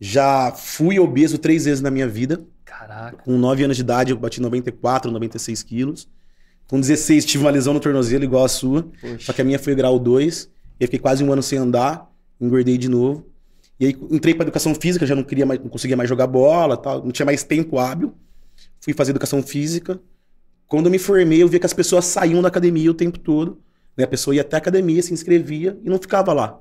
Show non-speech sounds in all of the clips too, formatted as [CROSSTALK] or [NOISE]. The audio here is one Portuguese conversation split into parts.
Já fui obeso três vezes na minha vida. Caraca. Com 9 anos de idade, eu bati 94, 96 quilos. Com 16, tive uma lesão no tornozelo igual a sua. Poxa. Só que a minha foi grau 2. e fiquei quase um ano sem andar, engordei de novo. E aí entrei para educação física, já não queria mais, não conseguia mais jogar bola, tal, não tinha mais tempo hábil. Fui fazer educação física. Quando eu me formei, eu via que as pessoas saíam da academia o tempo todo. Né? A pessoa ia até a academia, se inscrevia e não ficava lá.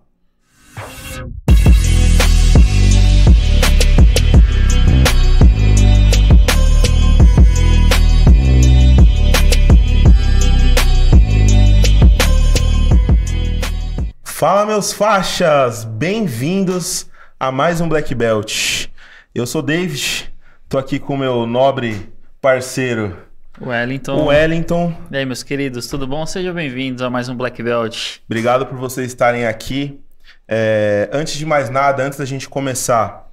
Fala, meus faixas! Bem-vindos a mais um Black Belt. Eu sou David, tô aqui com meu nobre parceiro Wellington. Wellington. E aí, meus queridos, tudo bom? Sejam bem-vindos a mais um Black Belt. Obrigado por vocês estarem aqui. É, antes de mais nada, antes da gente começar,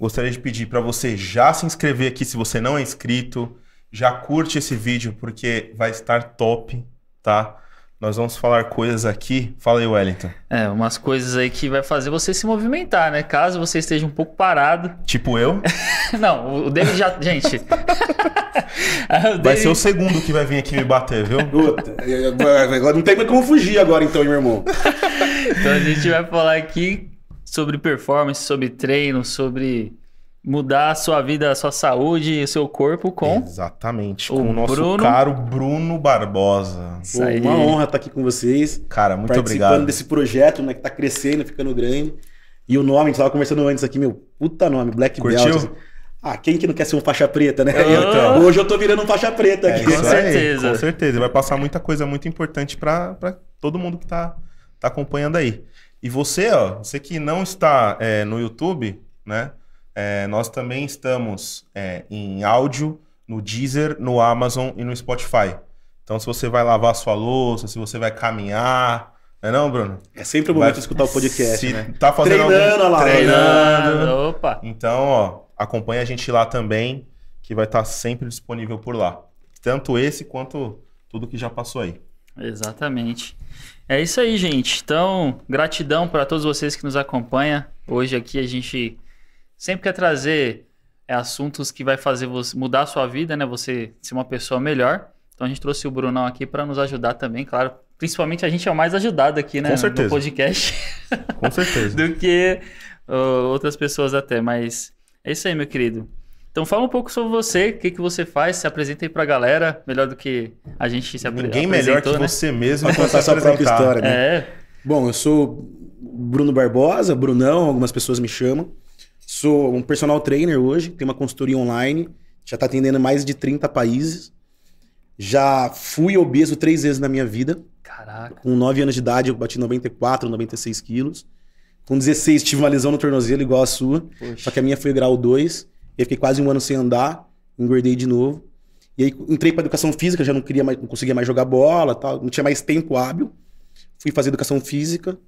gostaria de pedir para você já se inscrever aqui se você não é inscrito, já curte esse vídeo porque vai estar top, tá? Nós vamos falar coisas aqui. Fala aí, Wellington. É, umas coisas aí que vai fazer você se movimentar, né? Caso você esteja um pouco parado. Tipo eu? [LAUGHS] não, o David já. Gente. David... [LAUGHS] É, vai ser o segundo que vai vir aqui me bater, viu? agora não tem como fugir agora, então, meu irmão. [LAUGHS] então a gente vai falar aqui sobre performance, sobre treino, sobre mudar a sua vida, a sua saúde e o seu corpo com. Exatamente. Com o, nosso Bruno... caro Bruno Barbosa. Pô, uma honra estar aqui com vocês. Cara, muito participando obrigado. Participando desse projeto, né, que tá crescendo, ficando grande. E o nome, a gente tava conversando antes aqui, meu, puta nome, Black Curtiu? Belt. Assim. Ah, quem que não quer ser um faixa preta, né? Oh. hoje eu tô virando um faixa preta é aqui. É, com certeza. com certeza. Vai passar muita coisa muito importante para todo mundo que tá, tá acompanhando aí. E você, ó, você que não está é, no YouTube, né? É, nós também estamos é, em áudio no Deezer, no Amazon e no Spotify. Então, se você vai lavar sua louça, se você vai caminhar, não é não, Bruno? É sempre o momento de escutar o podcast, se né? Tá fazendo treinando, algum... lá, treinando. Opa. Então, ó, acompanha a gente lá também, que vai estar tá sempre disponível por lá. Tanto esse quanto tudo que já passou aí. Exatamente. É isso aí, gente. Então, gratidão para todos vocês que nos acompanham. Hoje aqui a gente sempre quer trazer é, assuntos que vai fazer você mudar a sua vida, né? Você ser uma pessoa melhor. Então a gente trouxe o Brunão aqui para nos ajudar também, claro. Principalmente a gente é o mais ajudado aqui, né? Com certeza. No podcast. [LAUGHS] Com certeza. do que uh, outras pessoas até. Mas é isso aí, meu querido. Então fala um pouco sobre você, o que, que você faz, se apresenta aí pra galera, melhor do que a gente se apre Ninguém melhor que né? você mesmo contar sua própria história, né? É. Bom, eu sou Bruno Barbosa, Brunão, algumas pessoas me chamam. Sou um personal trainer hoje, tenho uma consultoria online, já está atendendo mais de 30 países. Já fui obeso três vezes na minha vida. Caraca. Com 9 anos de idade, eu bati 94, 96 quilos. Com 16, tive uma lesão no tornozelo igual a sua. Poxa. Só que a minha foi grau 2. e fiquei quase um ano sem andar, engordei de novo. E aí entrei para educação física, já não queria mais, não conseguia mais jogar bola, tal, não tinha mais tempo hábil. Fui fazer educação física.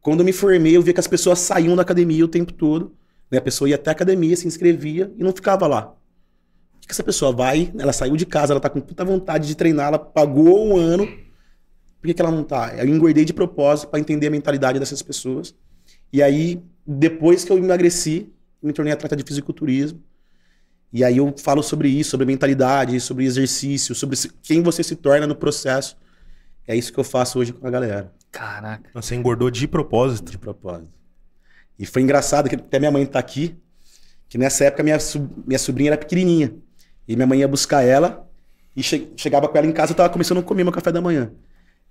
Quando eu me formei, eu vi que as pessoas saíam da academia o tempo todo né? A pessoa ia até a academia, se inscrevia e não ficava lá. O que essa pessoa vai? Ela saiu de casa, ela tá com puta vontade de treinar, ela pagou um ano. Por que, que ela não tá? Eu engordei de propósito para entender a mentalidade dessas pessoas. E aí, depois que eu emagreci, me tornei atleta de fisiculturismo. E aí eu falo sobre isso, sobre mentalidade, sobre exercício, sobre quem você se torna no processo. É isso que eu faço hoje com a galera. Caraca. Você engordou de propósito? De propósito. E foi engraçado que até minha mãe tá aqui, que nessa época minha, minha sobrinha era pequenininha. E minha mãe ia buscar ela e che chegava com ela em casa, eu tava começando a comer meu café da manhã.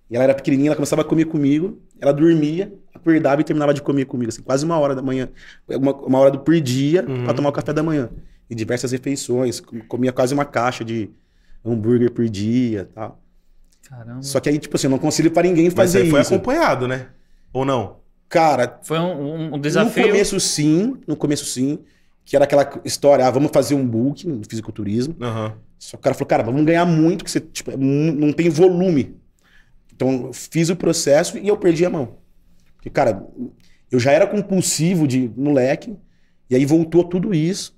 E ela era pequenininha, ela começava a comer comigo, ela dormia, acordava e terminava de comer comigo, assim, quase uma hora da manhã, uma, uma hora do, por dia uhum. para tomar o café da manhã. E diversas refeições, comia quase uma caixa de hambúrguer por dia tal. Caramba. Só que aí, tipo assim, eu não consigo para ninguém fazer Mas aí foi isso. acompanhado, né? Ou não? Cara, foi um, um desafio. No começo, sim, no começo, sim, que era aquela história: ah, vamos fazer um book no fisiculturismo. Uhum. Só que o cara falou: cara, vamos ganhar muito, que você tipo, é não tem volume. Então, fiz o processo e eu perdi a mão. Porque, cara, eu já era compulsivo de moleque, e aí voltou tudo isso.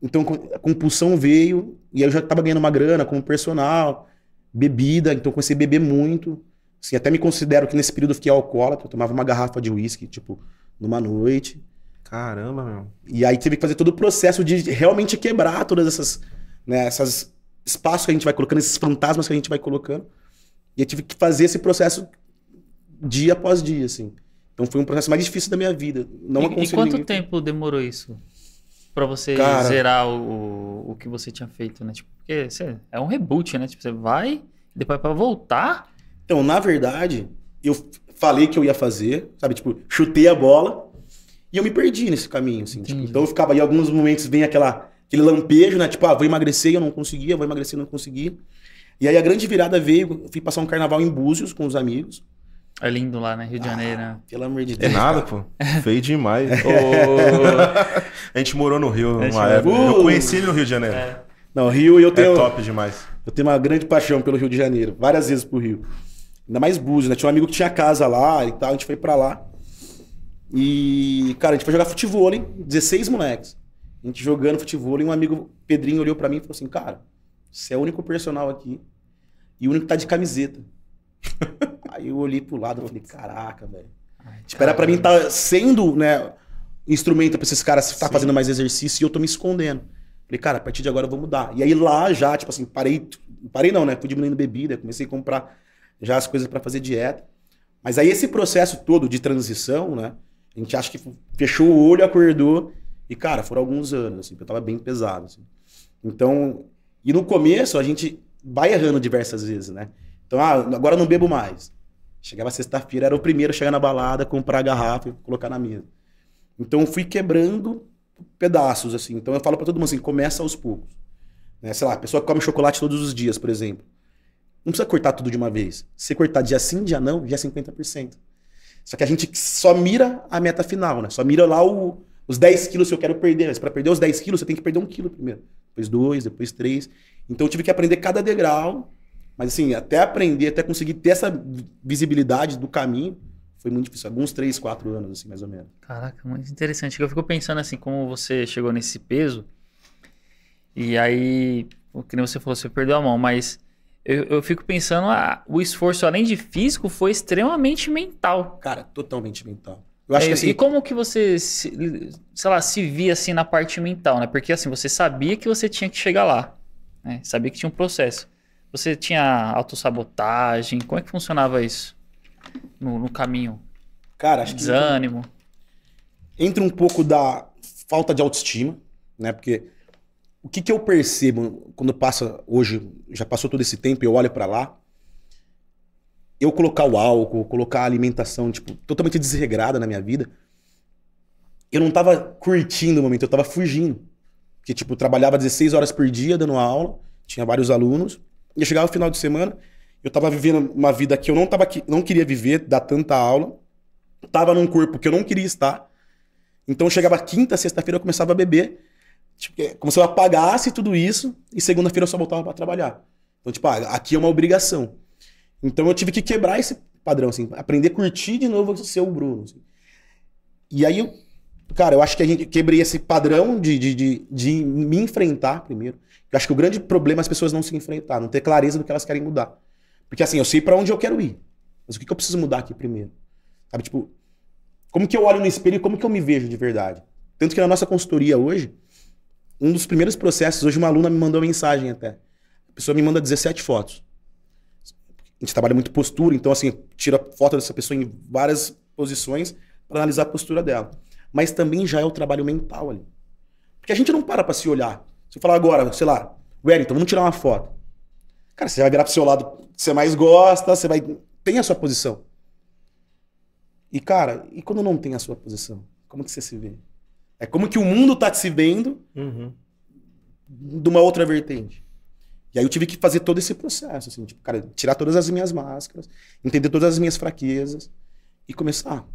Então, a compulsão veio, e aí eu já tava ganhando uma grana como personal, bebida, então comecei a beber muito. Assim, até me considero que nesse período eu fiquei alcoólatra, eu tomava uma garrafa de uísque, tipo, numa noite. Caramba, meu. E aí teve que fazer todo o processo de realmente quebrar todas essas, né, essas espaços que a gente vai colocando, esses fantasmas que a gente vai colocando. E eu tive que fazer esse processo dia após dia, assim. Então foi um processo mais difícil da minha vida. Não e, e quanto ninguém... tempo demorou isso? para você Cara, zerar o, o que você tinha feito, né? Tipo, porque você, é um reboot, né? Tipo, você vai, depois para voltar. Então, na verdade, eu falei que eu ia fazer, sabe? Tipo, chutei a bola e eu me perdi nesse caminho, assim. Tipo, então eu ficava aí, alguns momentos vem aquela, aquele lampejo, né? Tipo, ah, vou emagrecer eu não conseguia, vou emagrecer eu não consegui. E aí a grande virada veio, eu fui passar um carnaval em Búzios com os amigos. É lindo lá, né? Rio de Janeiro. Né? Ah, pelo amor de é Deus. É nada, pô. Feio demais. oh. [LAUGHS] a gente morou no Rio numa época. Eu conheci ele no Rio de Janeiro. É. Não, Rio eu é tenho. É top demais. Eu tenho uma grande paixão pelo Rio de Janeiro. Várias vezes pro Rio. Ainda mais Búzios, né? Tinha um amigo que tinha casa lá e tal, a gente foi pra lá. E, cara, a gente foi jogar futebol, hein? 16 moleques. A gente jogando futebol e um amigo, Pedrinho, olhou para mim e falou assim: Cara, você é o único personal aqui e o único que tá de camiseta. [LAUGHS] Aí eu olhei pro lado e falei: Caraca, velho. Espera tipo, para mim tá sendo, né, instrumento para esses caras estar tá fazendo mais exercício e eu tô me escondendo. Falei, cara, a partir de agora eu vou mudar. E aí lá já, tipo assim, parei, parei não, né? Fui diminuindo bebida, comecei a comprar já as coisas para fazer dieta. Mas aí esse processo todo de transição, né? A gente acha que fechou o olho, acordou e, cara, foram alguns anos, assim, eu tava bem pesado, assim. Então, e no começo a gente vai errando diversas vezes, né? Então, ah, agora eu não bebo mais. Chegava sexta-feira, era o primeiro a chegar na balada, comprar a garrafa e colocar na mesa. Então, fui quebrando pedaços, assim. Então, eu falo para todo mundo assim, começa aos poucos. Né? Sei lá, a pessoa que come chocolate todos os dias, por exemplo. Não precisa cortar tudo de uma vez. Se cortar dia sim, dia não, dia é 50%. Só que a gente só mira a meta final, né? Só mira lá o, os 10 quilos que eu quero perder. Mas né? para perder os 10 quilos, você tem que perder um quilo primeiro. Depois dois, depois três. Então eu tive que aprender cada degrau. Mas assim, até aprender, até conseguir ter essa visibilidade do caminho, foi muito difícil. Alguns três, quatro anos, assim, mais ou menos. Caraca, muito interessante. Eu fico pensando assim, como você chegou nesse peso. E aí, o que você falou, você perdeu a mão, mas eu, eu fico pensando, ah, o esforço, além de físico, foi extremamente mental. Cara, totalmente mental. Eu acho é, que assim... E como que você, se, sei lá, se via assim na parte mental, né? Porque assim, você sabia que você tinha que chegar lá, né? Sabia que tinha um processo. Você tinha autossabotagem, como é que funcionava isso no, no caminho? Cara, acho Desânimo. que... Desânimo. Entra um pouco da falta de autoestima, né? Porque o que, que eu percebo quando passa hoje, já passou todo esse tempo, eu olho para lá, eu colocar o álcool, colocar a alimentação, tipo, totalmente desregrada na minha vida, eu não tava curtindo o momento, eu tava fugindo. Porque, tipo, eu trabalhava 16 horas por dia dando aula, tinha vários alunos, e eu chegava no final de semana, eu tava vivendo uma vida que eu não, tava, não queria viver, dar tanta aula, tava num corpo que eu não queria estar, então eu chegava quinta, sexta-feira eu começava a beber, Tipo, é, como se eu apagasse tudo isso e segunda-feira eu só voltava para trabalhar. Então, tipo, ah, aqui é uma obrigação. Então eu tive que quebrar esse padrão, assim, aprender a curtir de novo ser o Bruno. Assim. E aí, eu, cara, eu acho que a gente quebrei esse padrão de, de, de, de me enfrentar primeiro. Eu acho que o grande problema é as pessoas não se enfrentar, não ter clareza do que elas querem mudar. Porque assim, eu sei para onde eu quero ir, mas o que, que eu preciso mudar aqui primeiro? Sabe, tipo, como que eu olho no espelho e como que eu me vejo de verdade? Tanto que na nossa consultoria hoje, um dos primeiros processos, hoje uma aluna me mandou uma mensagem até. A pessoa me manda 17 fotos. A gente trabalha muito postura, então assim, tira foto dessa pessoa em várias posições para analisar a postura dela. Mas também já é o trabalho mental ali. Porque a gente não para para se olhar. Se eu falar agora, sei lá, Wellington, vamos tirar uma foto. Cara, você vai virar pro seu lado que você mais gosta, você vai. Tem a sua posição. E, cara, e quando não tem a sua posição? Como que você se vê? É como que o mundo está se vendo uhum. de uma outra vertente. E aí eu tive que fazer todo esse processo, assim, tipo, cara, tirar todas as minhas máscaras, entender todas as minhas fraquezas e começar.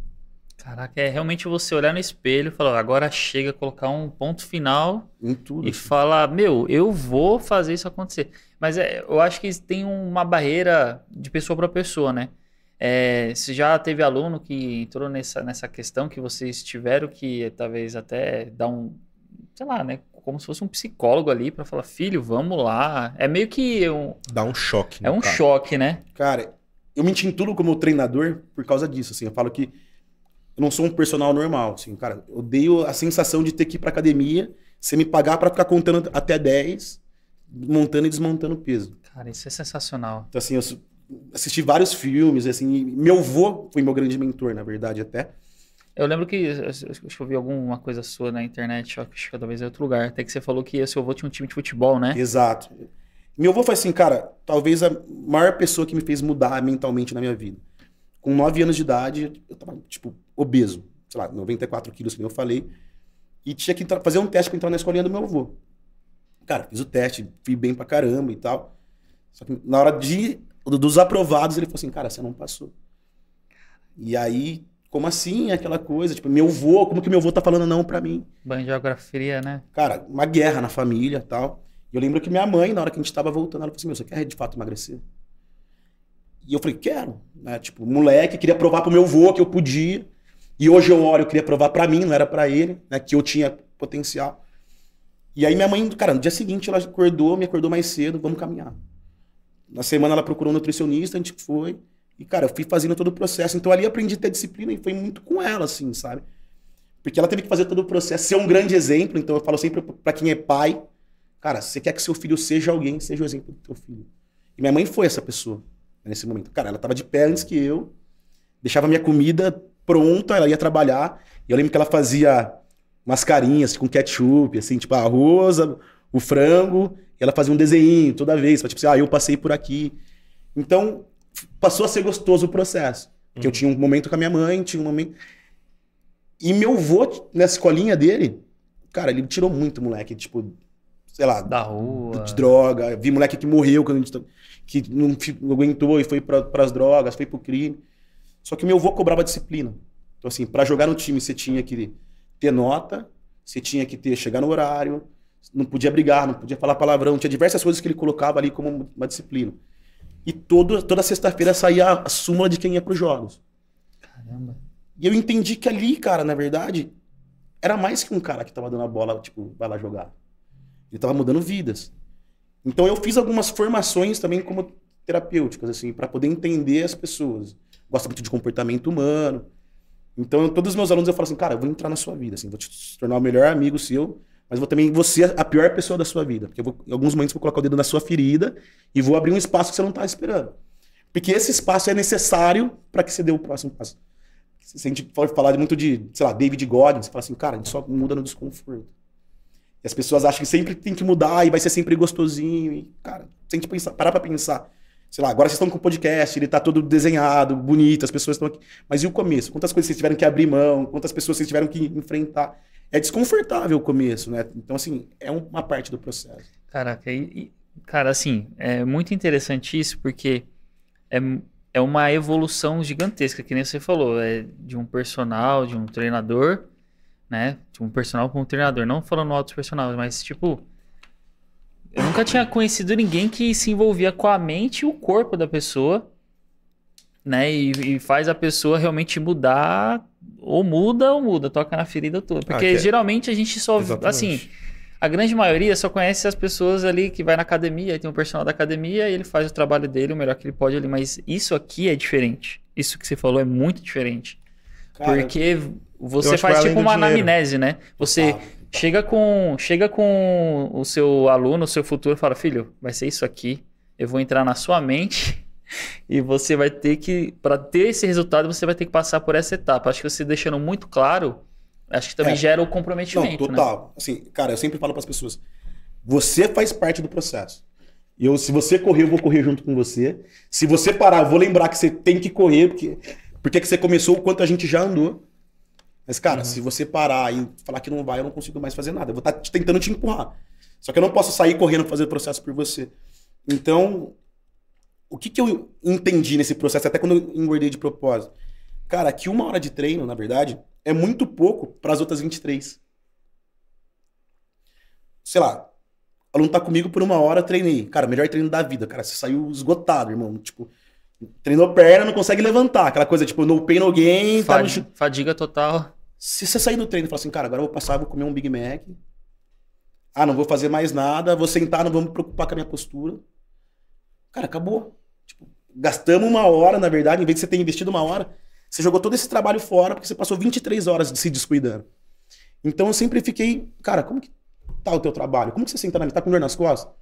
Caraca, é realmente você olhar no espelho e falar, agora chega, colocar um ponto final em tudo, e assim. falar, meu, eu vou fazer isso acontecer. Mas é, eu acho que tem uma barreira de pessoa para pessoa, né? É, você já teve aluno que entrou nessa, nessa questão que vocês tiveram que eh, talvez até dar um, sei lá, né? Como se fosse um psicólogo ali para falar, filho, vamos lá. É meio que um. Dá um choque. Né, é um cara. choque, né? Cara, eu me intitulo como treinador por causa disso. Assim, eu falo que eu não sou um personal normal. Assim, cara, eu odeio a sensação de ter que ir pra academia, você me pagar para ficar contando até 10, montando e desmontando peso. Cara, isso é sensacional. Então, assim, eu, assisti vários filmes, assim. Meu avô foi meu grande mentor, na verdade, até. Eu lembro que acho que eu vi alguma coisa sua na internet, acho que talvez em outro lugar. Até que você falou que seu avô tinha um time de futebol, né? Exato. Meu avô foi assim, cara, talvez a maior pessoa que me fez mudar mentalmente na minha vida. Com 9 anos de idade, eu tava, tipo, obeso. Sei lá, 94 quilos, como eu falei. E tinha que fazer um teste pra entrar na escolinha do meu avô. Cara, fiz o teste, fui bem pra caramba e tal. Só que na hora de dos aprovados, ele falou assim, cara, você não passou. E aí, como assim aquela coisa? Tipo, meu avô, como que meu avô tá falando não para mim? Bandiografia, né? Cara, uma guerra na família tal. E eu lembro que minha mãe, na hora que a gente tava voltando, ela falou assim, meu, você quer de fato emagrecer? E eu falei, quero. Né? Tipo, moleque, queria provar pro meu avô que eu podia. E hoje eu olho, eu queria provar para mim, não era para ele, né? Que eu tinha potencial. E aí minha mãe, cara, no dia seguinte ela acordou, me acordou mais cedo, vamos caminhar. Na semana ela procurou um nutricionista, a gente foi. E, cara, eu fui fazendo todo o processo. Então ali aprendi a ter disciplina e foi muito com ela, assim, sabe? Porque ela teve que fazer todo o processo, ser um grande exemplo. Então eu falo sempre para quem é pai, cara, você quer que seu filho seja alguém, seja o exemplo do teu filho. E minha mãe foi essa pessoa nesse momento. Cara, ela tava de pé antes que eu, deixava minha comida pronta, ela ia trabalhar. E eu lembro que ela fazia mascarinhas com ketchup, assim, tipo arroz, o frango, e ela fazia um desenho toda vez, tipo assim, ah, eu passei por aqui. Então, passou a ser gostoso o processo. Porque uhum. eu tinha um momento com a minha mãe, tinha um momento. E meu vô, na escolinha dele, cara, ele tirou muito moleque, tipo, sei lá. Da rua. De droga. vi moleque que morreu quando a gente. Tá, que não aguentou e foi para as drogas, foi pro crime. Só que meu avô cobrava disciplina. Então, assim, para jogar no time, você tinha que ter nota, você tinha que ter chegar no horário, não podia brigar, não podia falar palavrão, tinha diversas coisas que ele colocava ali como uma disciplina. E todo, toda sexta-feira saía a súmula de quem ia para os jogos. Caramba. E eu entendi que ali, cara, na verdade, era mais que um cara que tava dando a bola, tipo, vai lá jogar. Ele tava mudando vidas. Então eu fiz algumas formações também como terapêuticas, assim, para poder entender as pessoas. Gosto muito de comportamento humano. Então, todos os meus alunos eu falo assim, cara, eu vou entrar na sua vida, assim, vou te tornar o melhor amigo seu mas vou também você a pior pessoa da sua vida. Porque eu vou, em alguns momentos vou colocar o dedo na sua ferida e vou abrir um espaço que você não está esperando. Porque esse espaço é necessário para que você dê o próximo passo. Se a gente pode falar muito de, sei lá, David Goggins, você fala assim, cara, a gente só muda no desconforto. E as pessoas acham que sempre tem que mudar e vai ser sempre gostosinho. E, cara, se a gente pensar, parar pra pensar, sei lá, agora vocês estão com o podcast, ele tá todo desenhado, bonito, as pessoas estão aqui. Mas e o começo? Quantas coisas vocês tiveram que abrir mão? Quantas pessoas vocês tiveram que enfrentar? é desconfortável o começo, né? Então, assim, é uma parte do processo. Caraca, e, cara, assim, é muito interessante isso, porque é, é uma evolução gigantesca, que nem você falou, é de um personal, de um treinador, né? De um personal com um treinador, não falando altos personagens, mas tipo. Eu nunca tinha conhecido ninguém que se envolvia com a mente e o corpo da pessoa, né? E, e faz a pessoa realmente mudar ou muda ou muda, toca na ferida toda. Ah, porque ah, geralmente a gente só. Exatamente. Assim, a grande maioria só conhece as pessoas ali que vai na academia, tem um personal da academia e ele faz o trabalho dele o melhor que ele pode ali. Mas isso aqui é diferente. Isso que você falou é muito diferente. Cara, porque você faz tipo uma dinheiro. anamnese, né? Você. Ah. Tá. Chega com, chega com o seu aluno, o seu futuro, fala: filho, vai ser isso aqui. Eu vou entrar na sua mente e você vai ter que, para ter esse resultado, você vai ter que passar por essa etapa. Acho que você deixando muito claro, acho que também é. gera o comprometimento. Não, né? total. Né? Assim, cara, eu sempre falo para as pessoas: você faz parte do processo. Eu, se você correr, eu vou correr junto com você. Se você parar, eu vou lembrar que você tem que correr, porque, porque é que você começou, o quanto a gente já andou. Mas, cara, uhum. se você parar e falar que não vai, eu não consigo mais fazer nada. Eu vou estar tá tentando te empurrar. Só que eu não posso sair correndo fazer o processo por você. Então, o que, que eu entendi nesse processo, até quando eu engordei de propósito? Cara, que uma hora de treino, na verdade, é muito pouco para as outras 23. Sei lá, o aluno tá comigo por uma hora, treinei. Cara, melhor treino da vida, cara. Você saiu esgotado, irmão. Tipo, treinou perna, não consegue levantar. Aquela coisa, tipo, no pain, no gain. Fadiga, tá no... fadiga total. Se você sair do treino e falar assim, cara, agora eu vou passar, vou comer um Big Mac. Ah, não vou fazer mais nada, vou sentar, não vou me preocupar com a minha postura. Cara, acabou gastamos uma hora, na verdade, em vez de você ter investido uma hora, você jogou todo esse trabalho fora porque você passou 23 horas se descuidando. Então eu sempre fiquei, cara, como que tá o teu trabalho? Como que você senta na mesa? Tá com dor nas costas?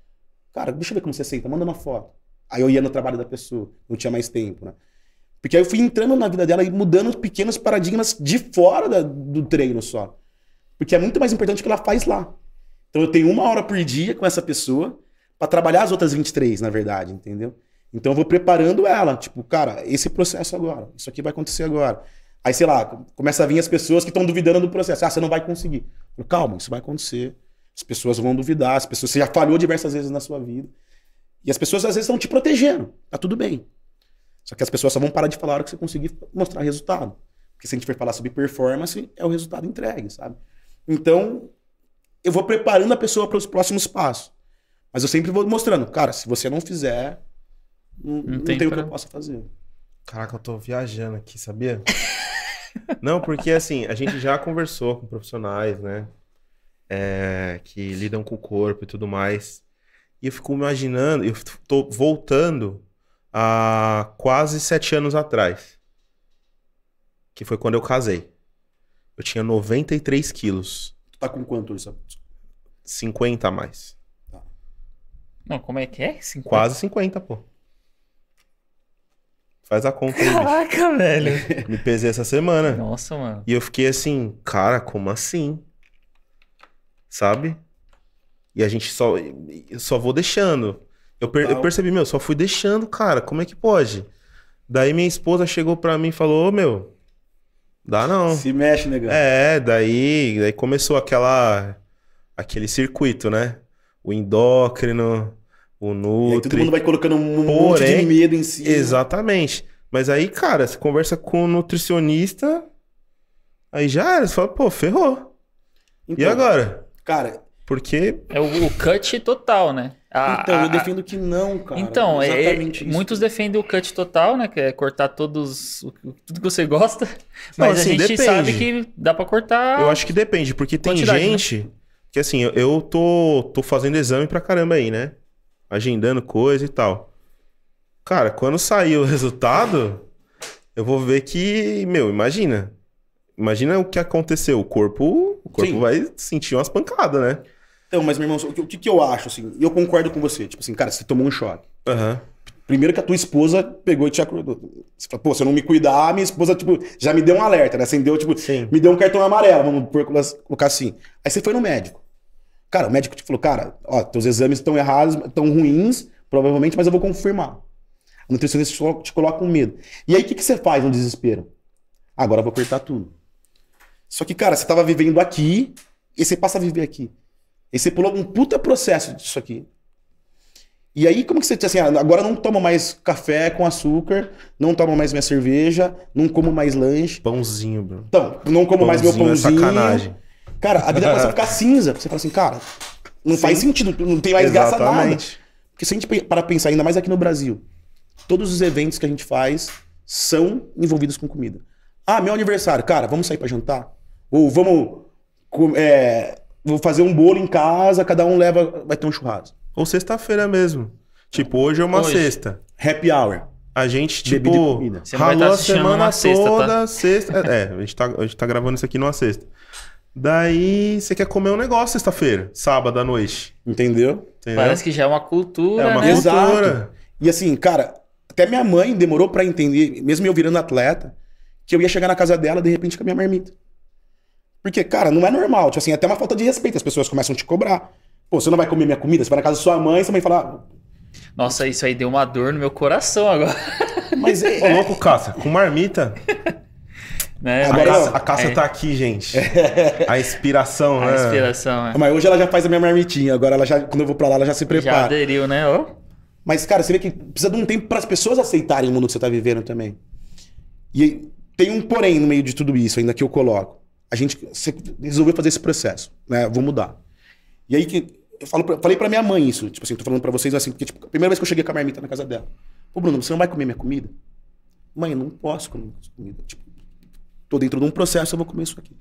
Cara, deixa eu ver como você senta, manda uma foto. Aí eu ia no trabalho da pessoa, não tinha mais tempo, né? Porque aí eu fui entrando na vida dela e mudando pequenos paradigmas de fora da, do treino só. Porque é muito mais importante o que ela faz lá. Então eu tenho uma hora por dia com essa pessoa para trabalhar as outras 23, na verdade, entendeu? Então eu vou preparando ela, tipo, cara, esse processo agora, isso aqui vai acontecer agora. Aí, sei lá, começa a vir as pessoas que estão duvidando do processo. Ah, você não vai conseguir. Falo, Calma, isso vai acontecer. As pessoas vão duvidar, as pessoas, você já falhou diversas vezes na sua vida. E as pessoas às vezes estão te protegendo. Tá tudo bem. Só que as pessoas só vão parar de falar a hora que você conseguir mostrar resultado. Porque se a gente for falar sobre performance, é o resultado entregue, sabe? Então, eu vou preparando a pessoa para os próximos passos. Mas eu sempre vou mostrando, cara, se você não fizer, não, não tem, tem pra... o que eu possa fazer. Caraca, eu tô viajando aqui, sabia? [LAUGHS] não, porque assim, a gente já conversou com profissionais, né? É, que lidam com o corpo e tudo mais. E eu fico imaginando, eu tô voltando a quase sete anos atrás. Que foi quando eu casei. Eu tinha 93 quilos. Tu tá com quanto hoje? 50 a mais. Tá. Não, como é que é? 50? Quase 50, pô. Faz a conta aí, Caraca, bicho. velho. [LAUGHS] Me pesei essa semana. Nossa, mano. E eu fiquei assim, cara, como assim? Sabe? E a gente só. Eu só vou deixando. Eu, per, eu percebi, meu, só fui deixando, cara. Como é que pode? Daí minha esposa chegou pra mim e falou: Ô, meu, dá não. Se mexe, negão. É, daí, daí começou aquela. aquele circuito, né? O endócrino o Nutri. E aí todo mundo vai colocando um porém, monte de medo em si. Exatamente. Mas aí, cara, você conversa com o nutricionista, aí já era, você fala, pô, ferrou. Então, e agora? Cara. Porque. É o, o cut total, né? A, então, a, eu defendo que não, cara. Então, é, muitos defendem o cut total, né? Que é cortar todos. Tudo que você gosta. Mas não, assim, a gente depende. sabe que dá pra cortar. Eu acho que depende, porque tem né? gente. Né? Que assim, eu, eu tô, tô fazendo exame pra caramba aí, né? agendando coisa e tal. Cara, quando sair o [LAUGHS] resultado, eu vou ver que, meu, imagina. Imagina o que aconteceu. O corpo, o corpo Sim. vai sentir umas pancadas, né? Então, mas, meu irmão, o que, que eu acho, assim, eu concordo com você. Tipo assim, cara, você tomou um choque. Uhum. Primeiro que a tua esposa pegou e te acordou. Você falou, pô, se eu não me cuidar, minha esposa, tipo, já me deu um alerta, né? Acendeu, tipo, Sim. me deu um cartão amarelo, vamos colocar assim. Aí você foi no médico. Cara, o médico te falou, cara, ó, teus exames estão errados, estão ruins, provavelmente, mas eu vou confirmar. A nutricionista te coloca com um medo. E aí, o que, que você faz no desespero? Agora eu vou cortar tudo. Só que, cara, você estava vivendo aqui e você passa a viver aqui. E você pulou um puta processo disso aqui. E aí, como que você assim, agora não tomo mais café com açúcar, não tomo mais minha cerveja, não como mais lanche. Pãozinho, bro. Então, não como pãozinho mais meu pãozinho. É sacanagem. Cara, a vida começa a ficar [LAUGHS] cinza. Você fala assim, cara, não Sim. faz sentido, não tem mais Exatamente. graça nada. Porque se a gente para pensar, ainda mais aqui no Brasil, todos os eventos que a gente faz são envolvidos com comida. Ah, meu aniversário, cara, vamos sair para jantar? Ou vamos é, vou fazer um bolo em casa, cada um leva, vai ter um churrasco. Ou sexta-feira mesmo. Tipo, hoje é uma hoje. sexta. Happy hour. A gente, tipo, ralou tá a semana tá? toda, chamando tá? sexta. É, é, a gente, tá, a gente tá gravando isso aqui numa sexta. Daí você quer comer um negócio sexta-feira, sábado à noite. Entendeu? Entendeu? Parece que já é uma cultura. É uma né? cultura. Exato. E assim, cara, até minha mãe demorou para entender, mesmo eu virando atleta, que eu ia chegar na casa dela de repente com a minha marmita. Porque, cara, não é normal. Tipo assim, é até uma falta de respeito. As pessoas começam a te cobrar. Pô, você não vai comer minha comida? Você vai na casa da sua mãe, sua mãe fala. Ah, Nossa, isso aí deu uma dor no meu coração agora. Mas é. Ô, é. louco, Cássio, com marmita. [LAUGHS] Né? Agora, a caça é. tá aqui, gente. [LAUGHS] A inspiração, né? A inspiração, é. Mas hoje ela já faz a minha marmitinha. Agora, ela já, quando eu vou pra lá, ela já se prepara. Já aderiu, né? Oh. Mas, cara, você vê que precisa de um tempo para as pessoas aceitarem o mundo que você tá vivendo também. E tem um porém no meio de tudo isso, ainda que eu coloco. A gente resolveu fazer esse processo, né? Vou mudar. E aí que eu falo pra, falei para minha mãe isso, tipo assim, tô falando para vocês assim, porque tipo, a primeira vez que eu cheguei com a marmita na casa dela. Ô Bruno, você não vai comer minha comida? Mãe, eu não posso comer minha comida. Tipo, tô dentro de um processo, eu vou comer isso aqui.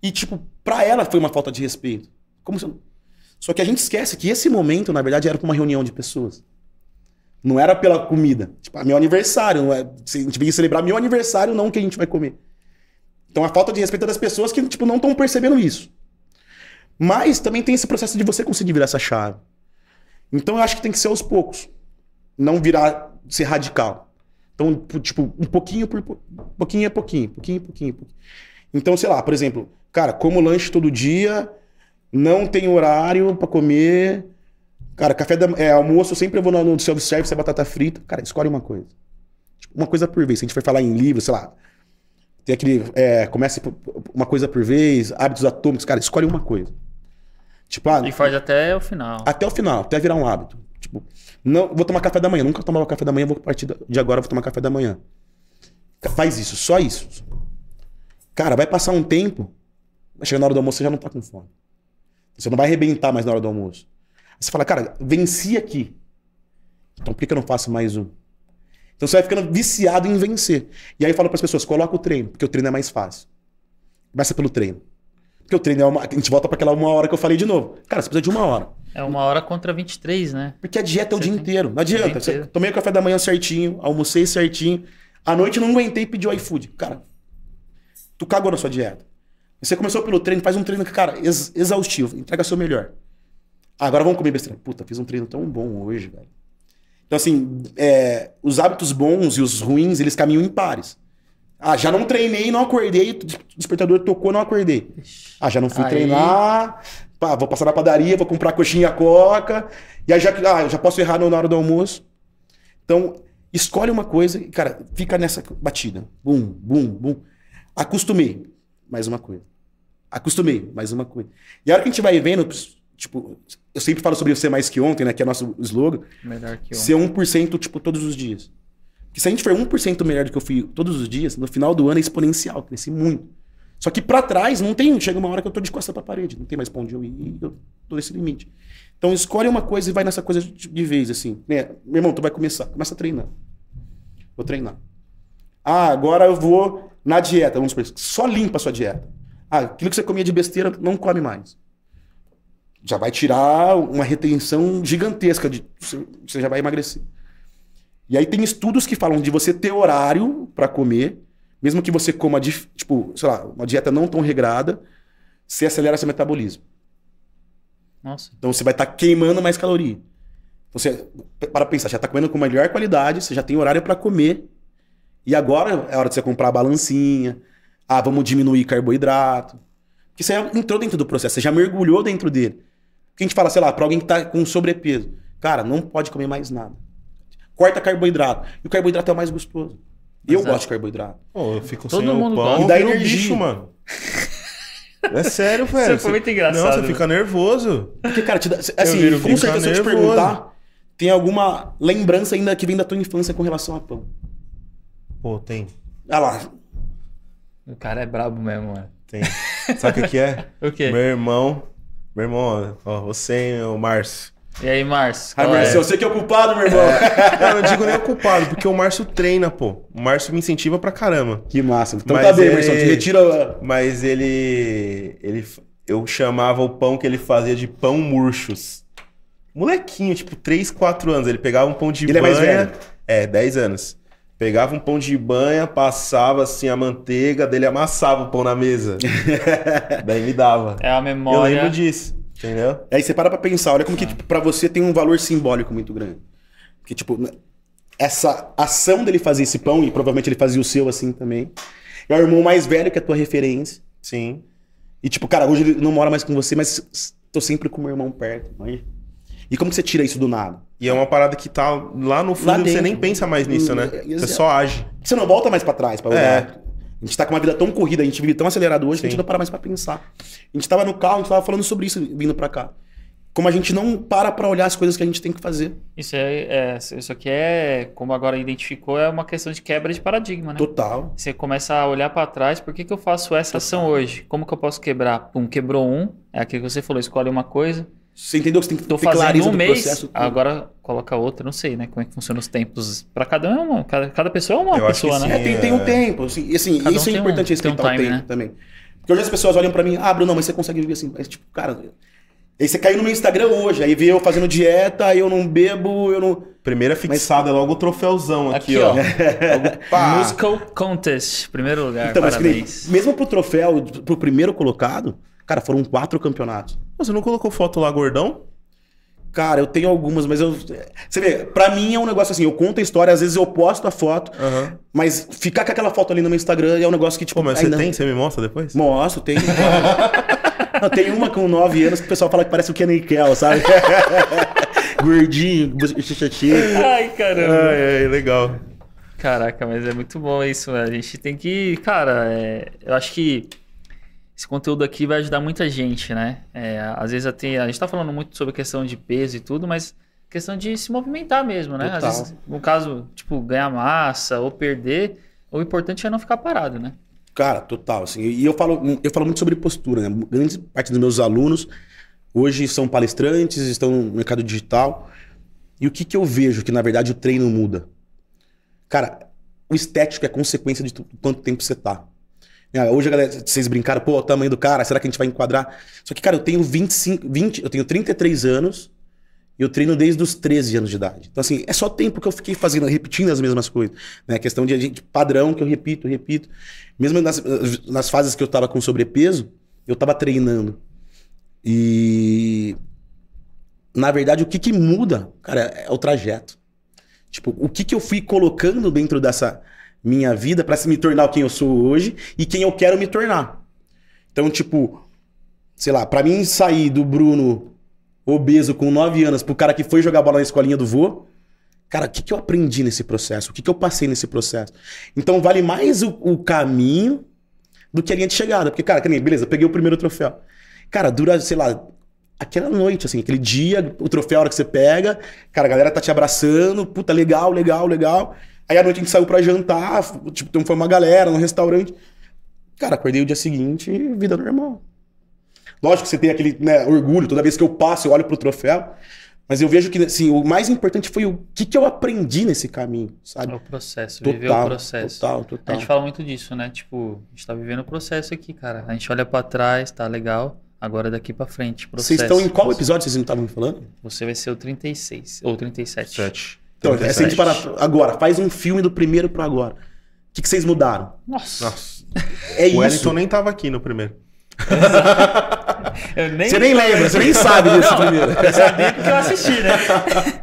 E, tipo, para ela foi uma falta de respeito. Como se eu... Só que a gente esquece que esse momento, na verdade, era pra uma reunião de pessoas. Não era pela comida. Tipo, ah, meu aniversário. Não é... A gente veio celebrar meu aniversário, não o que a gente vai comer. Então a falta de respeito é das pessoas que, tipo, não estão percebendo isso. Mas também tem esse processo de você conseguir virar essa chave. Então eu acho que tem que ser aos poucos. Não virar, ser radical. Então, tipo, um pouquinho por pouquinho a pouquinho, pouquinho, pouquinho, pouquinho. Então, sei lá, por exemplo, cara, como lanche todo dia, não tem horário para comer. Cara, café da é, almoço, eu sempre vou no self-service, é batata frita. Cara, escolhe uma coisa. Tipo, uma coisa por vez. Se a gente for falar em livro, sei lá, tem aquele. É, começa uma coisa por vez, hábitos atômicos, cara, escolhe uma coisa. Tipo, ah, e faz até o final. Até o final, até virar um hábito. Tipo, não, vou tomar café da manhã. Nunca tomava café da manhã, vou partir de agora vou tomar café da manhã. Faz isso, só isso. Cara, vai passar um tempo, chega na hora do almoço, você já não tá com fome. Você não vai arrebentar mais na hora do almoço. Você fala, cara, venci aqui. Então por que, eu não faço mais um? Então você vai ficando viciado em vencer. E aí eu falo para as pessoas, coloca o treino, porque o treino é mais fácil. Começa pelo treino. Porque o treino é uma. A gente volta para aquela uma hora que eu falei de novo. Cara, você precisa de uma hora. É uma hora contra 23, né? Porque a dieta é o você dia tem... inteiro. Não adianta. Inteiro. Tomei o café da manhã certinho, almocei certinho. À noite não aguentei e pedi o iFood. Cara, tu cagou na sua dieta. Você começou pelo treino, faz um treino, cara, ex exaustivo. Entrega seu melhor. Agora vamos comer besteira. Puta, fiz um treino tão bom hoje, velho. Então, assim, é, os hábitos bons e os ruins, eles caminham em pares. Ah, já não treinei, não acordei, O despertador tocou, não acordei. Ah, já não fui Aí... treinar, Pá, vou passar na padaria, vou comprar coxinha coca, e aí já, ah, já posso errar na hora do almoço. Então, escolhe uma coisa e, cara, fica nessa batida. Bum, bum, bum. Acostumei. Mais uma coisa. Acostumei. Mais uma coisa. E a hora que a gente vai vendo, tipo, eu sempre falo sobre ser mais que ontem, né? Que é nosso slogan. Melhor que ontem. Ser 1%, tipo, todos os dias. Porque se a gente for 1% melhor do que eu fui todos os dias, no final do ano é exponencial. Cresci muito. Só que para trás não tem, chega uma hora que eu tô de costa para a parede, não tem mais pra onde eu ir, eu tô nesse limite. Então escolhe uma coisa e vai nessa coisa de vez, assim. Né? Meu irmão, tu vai começar, começa a treinar. Vou treinar. Ah, agora eu vou na dieta, vamos supor, só limpa a sua dieta. Ah, aquilo que você comia de besteira, não come mais. Já vai tirar uma retenção gigantesca, de, você já vai emagrecer. E aí tem estudos que falam de você ter horário para comer, mesmo que você coma, tipo, sei lá, uma dieta não tão regrada, você acelera seu metabolismo. Nossa. Então você vai estar tá queimando mais caloria. Então, você, para pensar, já está comendo com melhor qualidade, você já tem horário para comer. E agora é hora de você comprar a balancinha. Ah, vamos diminuir carboidrato. Porque você entrou dentro do processo, você já mergulhou dentro dele. Porque a gente fala, sei lá, para alguém que está com sobrepeso. Cara, não pode comer mais nada. Corta carboidrato. E o carboidrato é o mais gostoso. Eu gosto de carboidrato. Pô, eu fico Todo sem mundo o pão e dá energia. bicho, mano. É sério, [LAUGHS] velho. Isso foi é muito engraçado. Não, você né? fica nervoso. Porque, cara, te dá, assim, viro, com certeza, se eu te perguntar, tem alguma lembrança ainda que vem da tua infância com relação a pão? Pô, tem. Olha ah lá. O cara é brabo mesmo, mano. Tem. Sabe o que, que é? [LAUGHS] o quê? Meu irmão. Meu irmão, ó, você e o Márcio. E aí, Márcio? Ai, é? Márcio, é? você que é o culpado, meu irmão. É. Não, eu não digo nem o culpado, porque o Márcio treina, pô. O Márcio me incentiva pra caramba. Que massa. Então tá Mas tá bem, Márcio, te retira. Mas ele. ele. Eu chamava o pão que ele fazia de pão murchos. Molequinho, tipo, 3, 4 anos. Ele pegava um pão de ele banha. Ele é mais velho. É, 10 anos. Pegava um pão de banha, passava assim a manteiga dele, amassava o pão na mesa. [LAUGHS] Daí me dava. É a memória. Eu lembro disso. Entendeu? Aí você para pra pensar, olha como ah. que é. tipo, pra você tem um valor simbólico muito grande. Porque, tipo, né, essa ação dele fazer esse pão, e provavelmente ele fazia o seu assim também. É o irmão mais velho que é a tua referência. Sim. E, tipo, cara, hoje ele não mora mais com você, mas tô sempre com o meu irmão perto, mãe. E como que você tira isso do nada? E é uma parada que tá lá no fundo, lá você nem pensa mais nisso, hum, né? Você só age. Você não volta mais para trás para é. olhar. É. A gente tá com uma vida tão corrida, a gente vive tão acelerado hoje Sim. que a gente não para mais para pensar. A gente tava no carro, a gente tava falando sobre isso vindo para cá. Como a gente não para para olhar as coisas que a gente tem que fazer. Isso é, é isso aqui é, como agora identificou, é uma questão de quebra de paradigma, né? Total. Você começa a olhar para trás, por que, que eu faço essa Total. ação hoje? Como que eu posso quebrar? Pum, quebrou um, é aquilo que você falou, escolhe uma coisa, você entendeu que você tem que Tô ter clareza um do mês, processo? Agora coloca outra, não sei, né? Como é que funciona os tempos. Para cada um é cada, cada pessoa é uma eu pessoa, né? É, tem, tem, é. um tempo, assim, assim, isso é importante um, respeitar time, o tempo né? também. Porque hoje as pessoas olham para mim, ah, Bruno, mas você consegue viver assim. Mas, tipo, cara, aí você caiu no meu Instagram hoje, aí vê eu fazendo dieta, eu não bebo, eu não. Primeira fixada, mas... logo o troféuzão aqui, aqui ó. ó. [LAUGHS] Musical Contest, primeiro lugar. Então, parabéns. mas, querido, mesmo pro troféu, pro primeiro colocado, Cara, foram quatro campeonatos. Você não colocou foto lá, gordão? Cara, eu tenho algumas, mas eu. Você vê, pra mim é um negócio assim, eu conto a história, às vezes eu posto a foto, uhum. mas ficar com aquela foto ali no meu Instagram é um negócio que, tipo. Pô, mas você tem? Você me mostra depois? Mostro, tem [LAUGHS] não, tem uma com nove anos que o pessoal fala que parece o Kenny Kell, sabe? [LAUGHS] Gordinho, chatinho. Ai, caramba. Ai, ai, legal. Caraca, mas é muito bom isso, né? A gente tem que. Cara, é... eu acho que esse conteúdo aqui vai ajudar muita gente, né? É, às vezes até, a gente está falando muito sobre a questão de peso e tudo, mas questão de se movimentar mesmo, né? Total. Às vezes, no caso, tipo, ganhar massa ou perder, o importante é não ficar parado, né? Cara, total. Assim, e eu falo, eu falo muito sobre postura, né? Grande parte dos meus alunos hoje são palestrantes, estão no mercado digital. E o que, que eu vejo? Que na verdade o treino muda. Cara, o estético é consequência de quanto tempo você tá. Ah, hoje, galera, vocês brincaram, pô, o tamanho do cara, será que a gente vai enquadrar? Só que, cara, eu tenho 25, 20, eu tenho 33 anos e eu treino desde os 13 anos de idade. Então, assim, é só tempo que eu fiquei fazendo, repetindo as mesmas coisas. Né? Questão de, de padrão que eu repito, repito. Mesmo nas, nas fases que eu tava com sobrepeso, eu tava treinando. E. Na verdade, o que que muda, cara, é o trajeto. Tipo, o que que eu fui colocando dentro dessa minha vida para se me tornar quem eu sou hoje e quem eu quero me tornar. Então, tipo, sei lá, para mim sair do Bruno obeso com 9 anos pro cara que foi jogar bola na escolinha do vô, cara, o que, que eu aprendi nesse processo? O que, que eu passei nesse processo? Então, vale mais o, o caminho do que a linha de chegada. Porque, cara, beleza, peguei o primeiro troféu. Cara, dura, sei lá, aquela noite, assim, aquele dia, o troféu a hora que você pega, cara, a galera tá te abraçando, puta, legal, legal, legal. Aí à noite a gente saiu pra jantar, tipo, então foi uma galera no restaurante. Cara, acordei o dia seguinte, vida normal. Lógico que você tem aquele né, orgulho, toda vez que eu passo, eu olho pro troféu. Mas eu vejo que assim, o mais importante foi o que, que eu aprendi nesse caminho, sabe? É o processo, total, viver o processo. Total, total. A gente fala muito disso, né? Tipo, a gente tá vivendo o processo aqui, cara. A gente olha para trás, tá legal. Agora daqui para frente, processo. Vocês estão em qual episódio vocês não estavam falando? Você vai ser o 36 ou 37. 7. Então, é se assim, para agora, faz um filme do primeiro para agora. O que, que, vocês mudaram? Nossa. Nossa. É o isso. O Wellington nem tava aqui no primeiro. [LAUGHS] nem você nem lembra, você nem sabe desse Não, primeiro. Eu sabia porque eu assisti, né?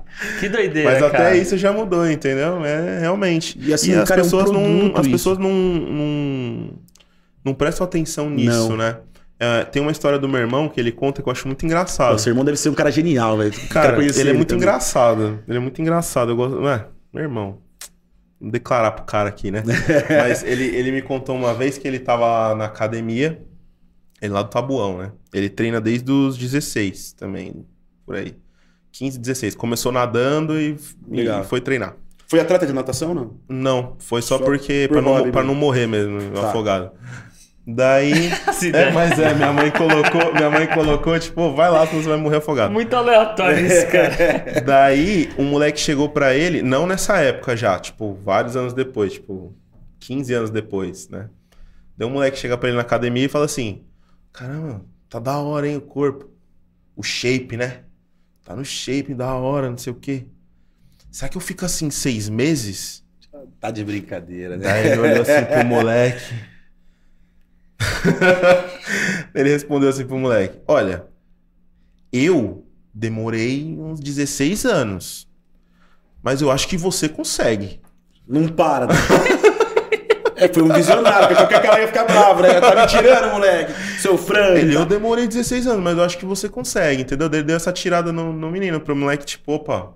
[LAUGHS] Que doideira, Mas até cara. isso já mudou, entendeu? É realmente. E, assim, e as, cara, pessoas é um não, as pessoas não, não, não prestam atenção nisso, não. né? Uh, tem uma história do meu irmão que ele conta que eu acho muito engraçado. O seu irmão deve ser um cara genial, velho. Cara, ele, é ele é muito também. engraçado. Ele é muito engraçado. Eu gosto. Ué, meu irmão. Vou declarar pro cara aqui, né? [LAUGHS] Mas ele, ele me contou uma vez que ele tava na academia. Ele lá do Tabuão, né? Ele treina desde os 16 também, por aí. 15, 16. Começou nadando e, e foi treinar. Foi atleta de natação, não? Não, foi só, só porque. Por pra, não, pra não morrer mesmo, tá. afogado. Daí. [LAUGHS] Se é, der. mas é, minha mãe colocou, minha mãe colocou, tipo, vai lá, senão você vai morrer afogado. Muito aleatório isso, cara. [LAUGHS] Daí, um moleque chegou para ele, não nessa época já, tipo, vários anos depois, tipo, 15 anos depois, né? Daí um moleque chega para ele na academia e fala assim: Caramba, tá da hora, hein, o corpo. O shape, né? Tá no shape, da hora, não sei o quê. Será que eu fico assim seis meses? Tá de brincadeira, né? Daí ele olhou assim pro moleque. [LAUGHS] [LAUGHS] ele respondeu assim pro moleque: Olha, eu demorei uns 16 anos, mas eu acho que você consegue. Não para. Né? É, foi um visionário, qualquer cara ia ficar bravo, né? Tá me tirando, moleque, seu frango. Ele, eu demorei 16 anos, mas eu acho que você consegue, entendeu? Ele deu essa tirada no, no menino, pro moleque, tipo, opa,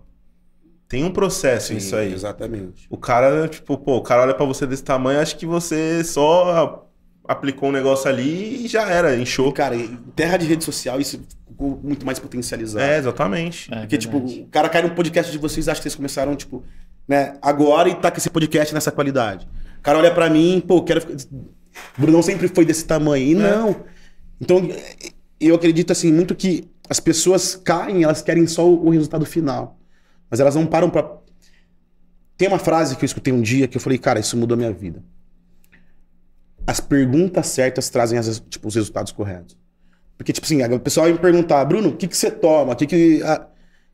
tem um processo Sim, isso aí. Exatamente. O cara, tipo, pô, o cara olha pra você desse tamanho, acho que você só aplicou um negócio ali e já era, encheu Cara, terra de rede social, isso ficou muito mais potencializado. É, exatamente. É, Porque, tipo, verdade. tipo, o cara cai num podcast de vocês, acha que vocês começaram, tipo, né, agora e tá com esse podcast nessa qualidade. O cara olha para mim, pô, quero. Brunão sempre foi desse tamanho. E é. não. Então, eu acredito, assim, muito que as pessoas caem, elas querem só o resultado final. Mas elas não param pra. Tem uma frase que eu escutei um dia que eu falei, cara, isso mudou a minha vida as perguntas certas trazem as, tipo, os resultados corretos. Porque, tipo assim, o pessoal ia me perguntar, Bruno, o que, que você toma? O que que...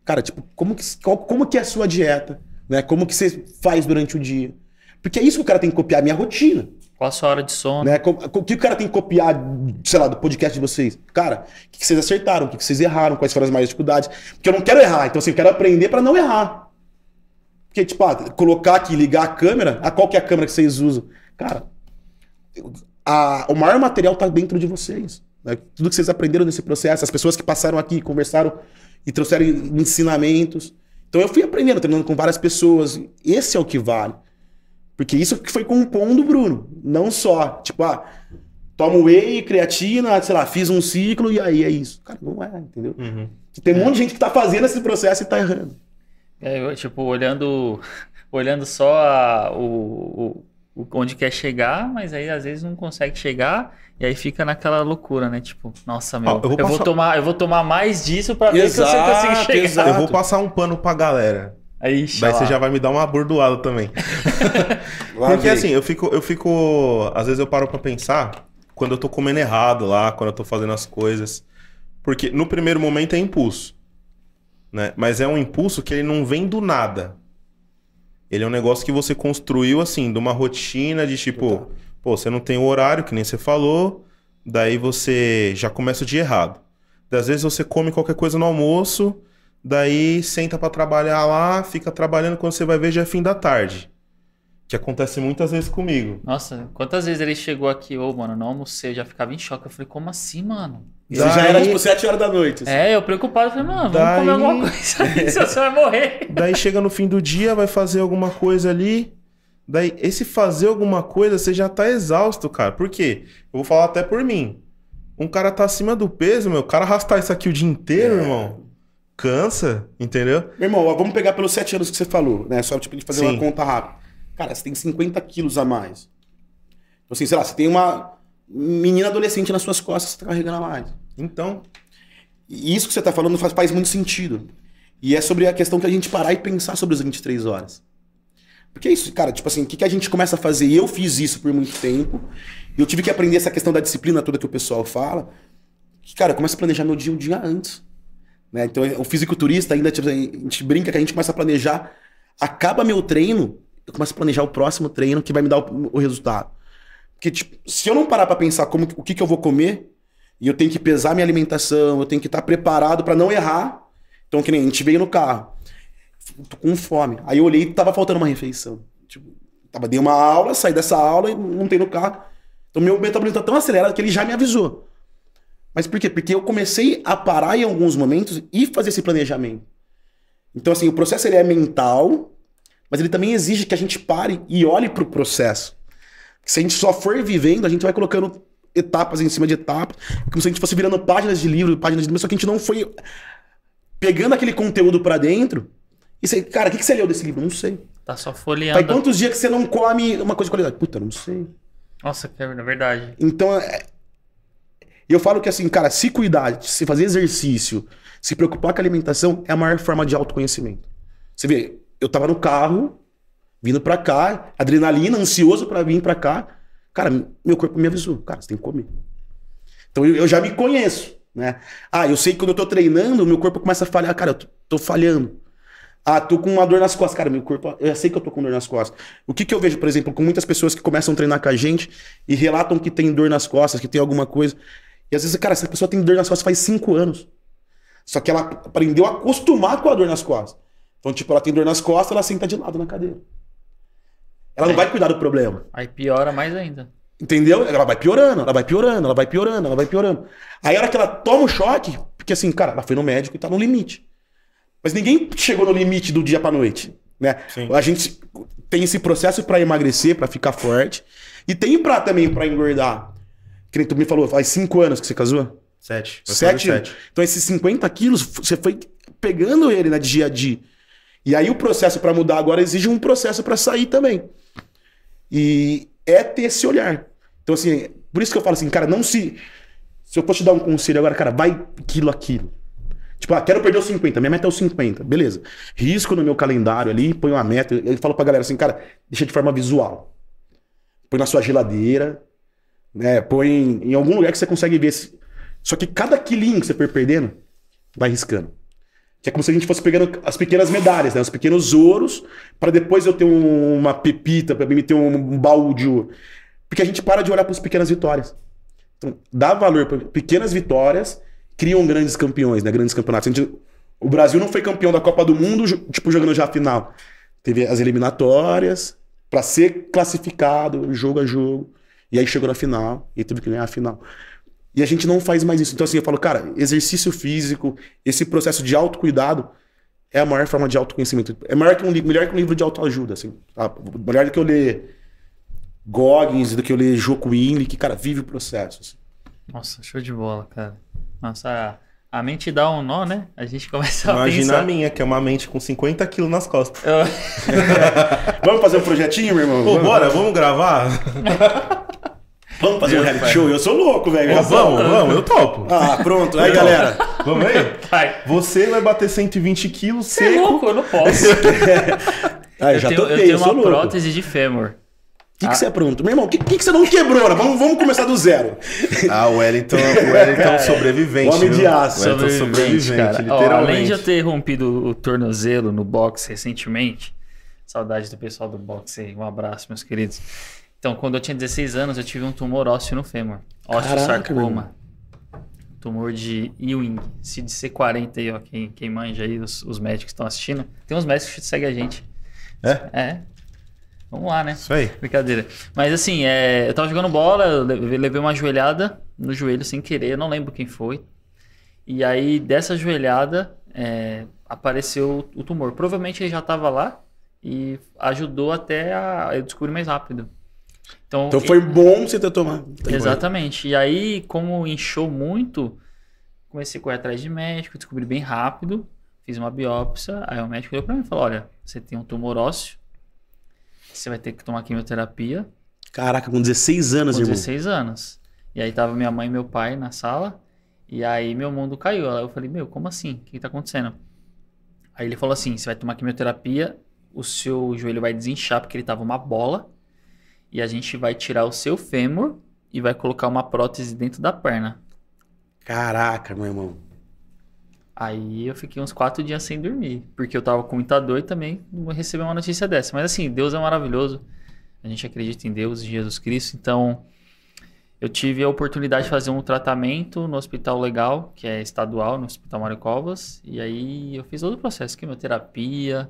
Cara, tipo, como que, qual, como que é a sua dieta? Né? Como que você faz durante o dia? Porque é isso que o cara tem que copiar, minha rotina. Qual a sua hora de sono? Né? O que o cara tem que copiar, sei lá, do podcast de vocês? Cara, o que, vocês acertaram? O que, vocês erraram? Quais foram as maiores dificuldades? Porque eu não quero errar, então assim, eu quero aprender para não errar. Porque, tipo, ah, colocar aqui, ligar a câmera, a qual que é a câmera que vocês usam? Cara, a, o maior material está dentro de vocês. Né? Tudo que vocês aprenderam nesse processo, as pessoas que passaram aqui, conversaram e trouxeram ensinamentos. Então eu fui aprendendo, treinando com várias pessoas. Esse é o que vale. Porque isso que foi compondo Bruno. Não só, tipo, ah, tomo whey, creatina, sei lá, fiz um ciclo e aí é isso. Cara, não é, entendeu? Uhum. Tem um é. monte de é. gente que tá fazendo esse processo e tá errando. É, eu, tipo, olhando, [LAUGHS] olhando só a, o, o onde quer chegar, mas aí às vezes não consegue chegar e aí fica naquela loucura, né? Tipo, nossa, meu, ah, eu, vou, eu vou, tomar, eu vou tomar mais disso para ver se eu consigo chegar. Exato. Eu vou passar um pano pra galera. Aí, você já vai me dar uma bordoada também. [LAUGHS] Porque assim, eu fico, eu fico. Às vezes eu paro pra pensar quando eu tô comendo errado lá, quando eu tô fazendo as coisas. Porque no primeiro momento é impulso. Né? Mas é um impulso que ele não vem do nada ele é um negócio que você construiu assim, de uma rotina de tipo, pô, você não tem o horário, que nem você falou, daí você já começa o dia errado. às vezes você come qualquer coisa no almoço, daí senta para trabalhar lá, fica trabalhando, quando você vai ver já é fim da tarde. Que acontece muitas vezes comigo. Nossa, quantas vezes ele chegou aqui, ô, oh, mano, não almocei, eu já ficava em choque. Eu falei, como assim, mano? Isso daí... já era tipo 7 horas da noite. Assim. É, eu preocupado, falei, mano, vamos comer alguma coisa ali, [LAUGHS] você vai morrer. Daí chega no fim do dia, vai fazer alguma coisa ali. Daí, esse fazer alguma coisa, você já tá exausto, cara. Por quê? Eu vou falar até por mim. Um cara tá acima do peso, meu. O cara arrastar isso aqui o dia inteiro, é. irmão cansa, entendeu? Meu irmão, vamos pegar pelos sete anos que você falou, né? Só tipo, de fazer Sim. uma conta rápida. Cara, você tem 50 quilos a mais. Então, assim, sei lá, você tem uma menina adolescente nas suas costas, você tá carregando a mais. Então, isso que você está falando faz, faz muito sentido. E é sobre a questão que a gente parar e pensar sobre as 23 horas. Porque é isso, cara, tipo assim, o que, que a gente começa a fazer? E eu fiz isso por muito tempo, e eu tive que aprender essa questão da disciplina toda que o pessoal fala, que, cara, eu começo a planejar meu dia um dia antes. Né? Então, é, o fisiculturista ainda, tipo, a gente brinca que a gente começa a planejar, acaba meu treino, eu começo a planejar o próximo treino que vai me dar o, o resultado. Porque, tipo, se eu não parar para pensar como, o que, que eu vou comer, e eu tenho que pesar minha alimentação, eu tenho que estar preparado para não errar. Então, que nem a gente veio no carro. Tô com fome. Aí eu olhei e tava faltando uma refeição. Tipo, tava, dei uma aula, saí dessa aula e não tem no carro. Então, meu metabolismo tá tão acelerado que ele já me avisou. Mas por quê? Porque eu comecei a parar em alguns momentos e fazer esse planejamento. Então, assim, o processo ele é mental, mas ele também exige que a gente pare e olhe para o processo. Se a gente só for vivendo, a gente vai colocando etapas em cima de etapas, como se a gente fosse virando páginas de livro, páginas de livro, só que a gente não foi pegando aquele conteúdo para dentro. E você, cara, o que, que você leu desse livro? Não sei. Tá só folheando. Faz quantos dias que você não come uma coisa de qualidade? Puta, não sei. Nossa, é verdade. Então, é... eu falo que assim, cara, se cuidar, se fazer exercício, se preocupar com a alimentação é a maior forma de autoconhecimento. Você vê, eu tava no carro, vindo pra cá, adrenalina, ansioso para vir pra cá. Cara, meu corpo me avisou, cara, você tem que comer. Então eu, eu já me conheço, né? Ah, eu sei que quando eu tô treinando, meu corpo começa a falhar, cara, eu tô, tô falhando. Ah, tô com uma dor nas costas. Cara, meu corpo, eu sei que eu tô com dor nas costas. O que, que eu vejo, por exemplo, com muitas pessoas que começam a treinar com a gente e relatam que tem dor nas costas, que tem alguma coisa. E às vezes, cara, essa pessoa tem dor nas costas faz cinco anos. Só que ela aprendeu a acostumar com a dor nas costas. Então, tipo, ela tem dor nas costas, ela senta de lado na cadeira. Ela não vai cuidar do problema. Aí piora mais ainda. Entendeu? Ela vai piorando, ela vai piorando, ela vai piorando, ela vai piorando. Aí a hora que ela toma o um choque, porque assim, cara, ela foi no médico e tá no limite. Mas ninguém chegou no limite do dia pra noite, né? Sim. A gente tem esse processo para emagrecer, para ficar forte. E tem pra também para engordar. Que nem tu me falou, faz cinco anos que você casou? Sete. Sete? sete. Então esses 50 quilos, você foi pegando ele, né, de dia a dia. E aí o processo para mudar agora exige um processo para sair também. E é ter esse olhar. Então, assim, por isso que eu falo assim, cara, não se. Se eu fosse te dar um conselho agora, cara, vai quilo aquilo Tipo, ah, quero perder os 50, minha meta é os 50, beleza. Risco no meu calendário ali, põe uma meta. Eu falo pra galera assim, cara, deixa de forma visual. Põe na sua geladeira, né? Põe em algum lugar que você consegue ver. Só que cada quilinho que você for perdendo, vai riscando. Que é como se a gente fosse pegando as pequenas medalhas, né? os pequenos ouros, para depois eu ter um, uma pepita, para mim ter um, um baú de ouro. Porque a gente para de olhar para as pequenas vitórias. Então, dá valor para pequenas vitórias criam grandes campeões, né? Grandes campeonatos. Gente, o Brasil não foi campeão da Copa do Mundo, tipo, jogando já a final. Teve as eliminatórias para ser classificado, jogo a jogo. E aí chegou na final e teve que ganhar a final. E a gente não faz mais isso. Então, assim, eu falo, cara, exercício físico, esse processo de autocuidado é a maior forma de autoconhecimento. É maior que um, melhor que um livro de autoajuda, assim. Tá? Melhor do que eu ler Goggins, do que eu ler Joko Willing, que, cara, vive o processo. Assim. Nossa, show de bola, cara. Nossa, a mente dá um nó, né? A gente começa a Imagina pensar... a minha, que é uma mente com 50 quilos nas costas. Eu... [LAUGHS] vamos fazer um projetinho, meu irmão? Pô, vamos. bora, vamos gravar? [LAUGHS] Vamos fazer Deus um reality pai. show? Eu sou louco, velho. Vamos, vamos, vamos, eu topo. Ah, pronto. Aí, galera. Vamos aí? Vai. Você vai bater 120 quilos Você é seco. é louco, eu não posso. [LAUGHS] ah, eu, eu já tenho, topei, eu tenho eu uma louco. prótese de fêmur. O que, que ah. você aprontou? É Meu irmão, o que, que, que, você não quebrou? Né? Vamos, vamos começar do zero. [LAUGHS] Ah, o Wellington, o Wellington é sobrevivente. Homem de aço. Sobrevivente, sobrevivente cara. literalmente. Ó, além de eu ter rompido o tornozelo no boxe recentemente, saudade do pessoal do boxe aí, um abraço, meus queridos. Então, quando eu tinha 16 anos, eu tive um tumor ósseo no fêmur. sarcoma, Tumor de Ewing, c 40 aí, ó. Quem, quem manja aí, os, os médicos estão assistindo. Tem uns médicos que seguem a gente. É? É. Vamos lá, né? Isso aí. Brincadeira. Mas assim, é, eu tava jogando bola, eu levei uma joelhada no joelho sem querer, não lembro quem foi. E aí, dessa joelhada, é, apareceu o tumor. Provavelmente ele já tava lá e ajudou até a eu descobrir mais rápido. Então, então foi bom você ter tomado. Exatamente. E aí, como inchou muito, comecei a correr atrás de médico, descobri bem rápido, fiz uma biópsia, aí o médico olhou pra mim e falou, olha, você tem um tumor ósseo, você vai ter que tomar quimioterapia. Caraca, com 16 anos, com irmão. 16 anos. E aí tava minha mãe e meu pai na sala, e aí meu mundo caiu. Aí eu falei, meu, como assim? O que tá acontecendo? Aí ele falou assim, você vai tomar quimioterapia, o seu joelho vai desinchar, porque ele tava uma bola, e a gente vai tirar o seu fêmur e vai colocar uma prótese dentro da perna. Caraca, meu irmão. Aí eu fiquei uns quatro dias sem dormir, porque eu tava com muita dor e também recebi uma notícia dessa. Mas assim, Deus é maravilhoso. A gente acredita em Deus, em Jesus Cristo. Então, eu tive a oportunidade de fazer um tratamento no Hospital Legal, que é estadual, no Hospital Mário Covas. E aí eu fiz todo o processo, quimioterapia,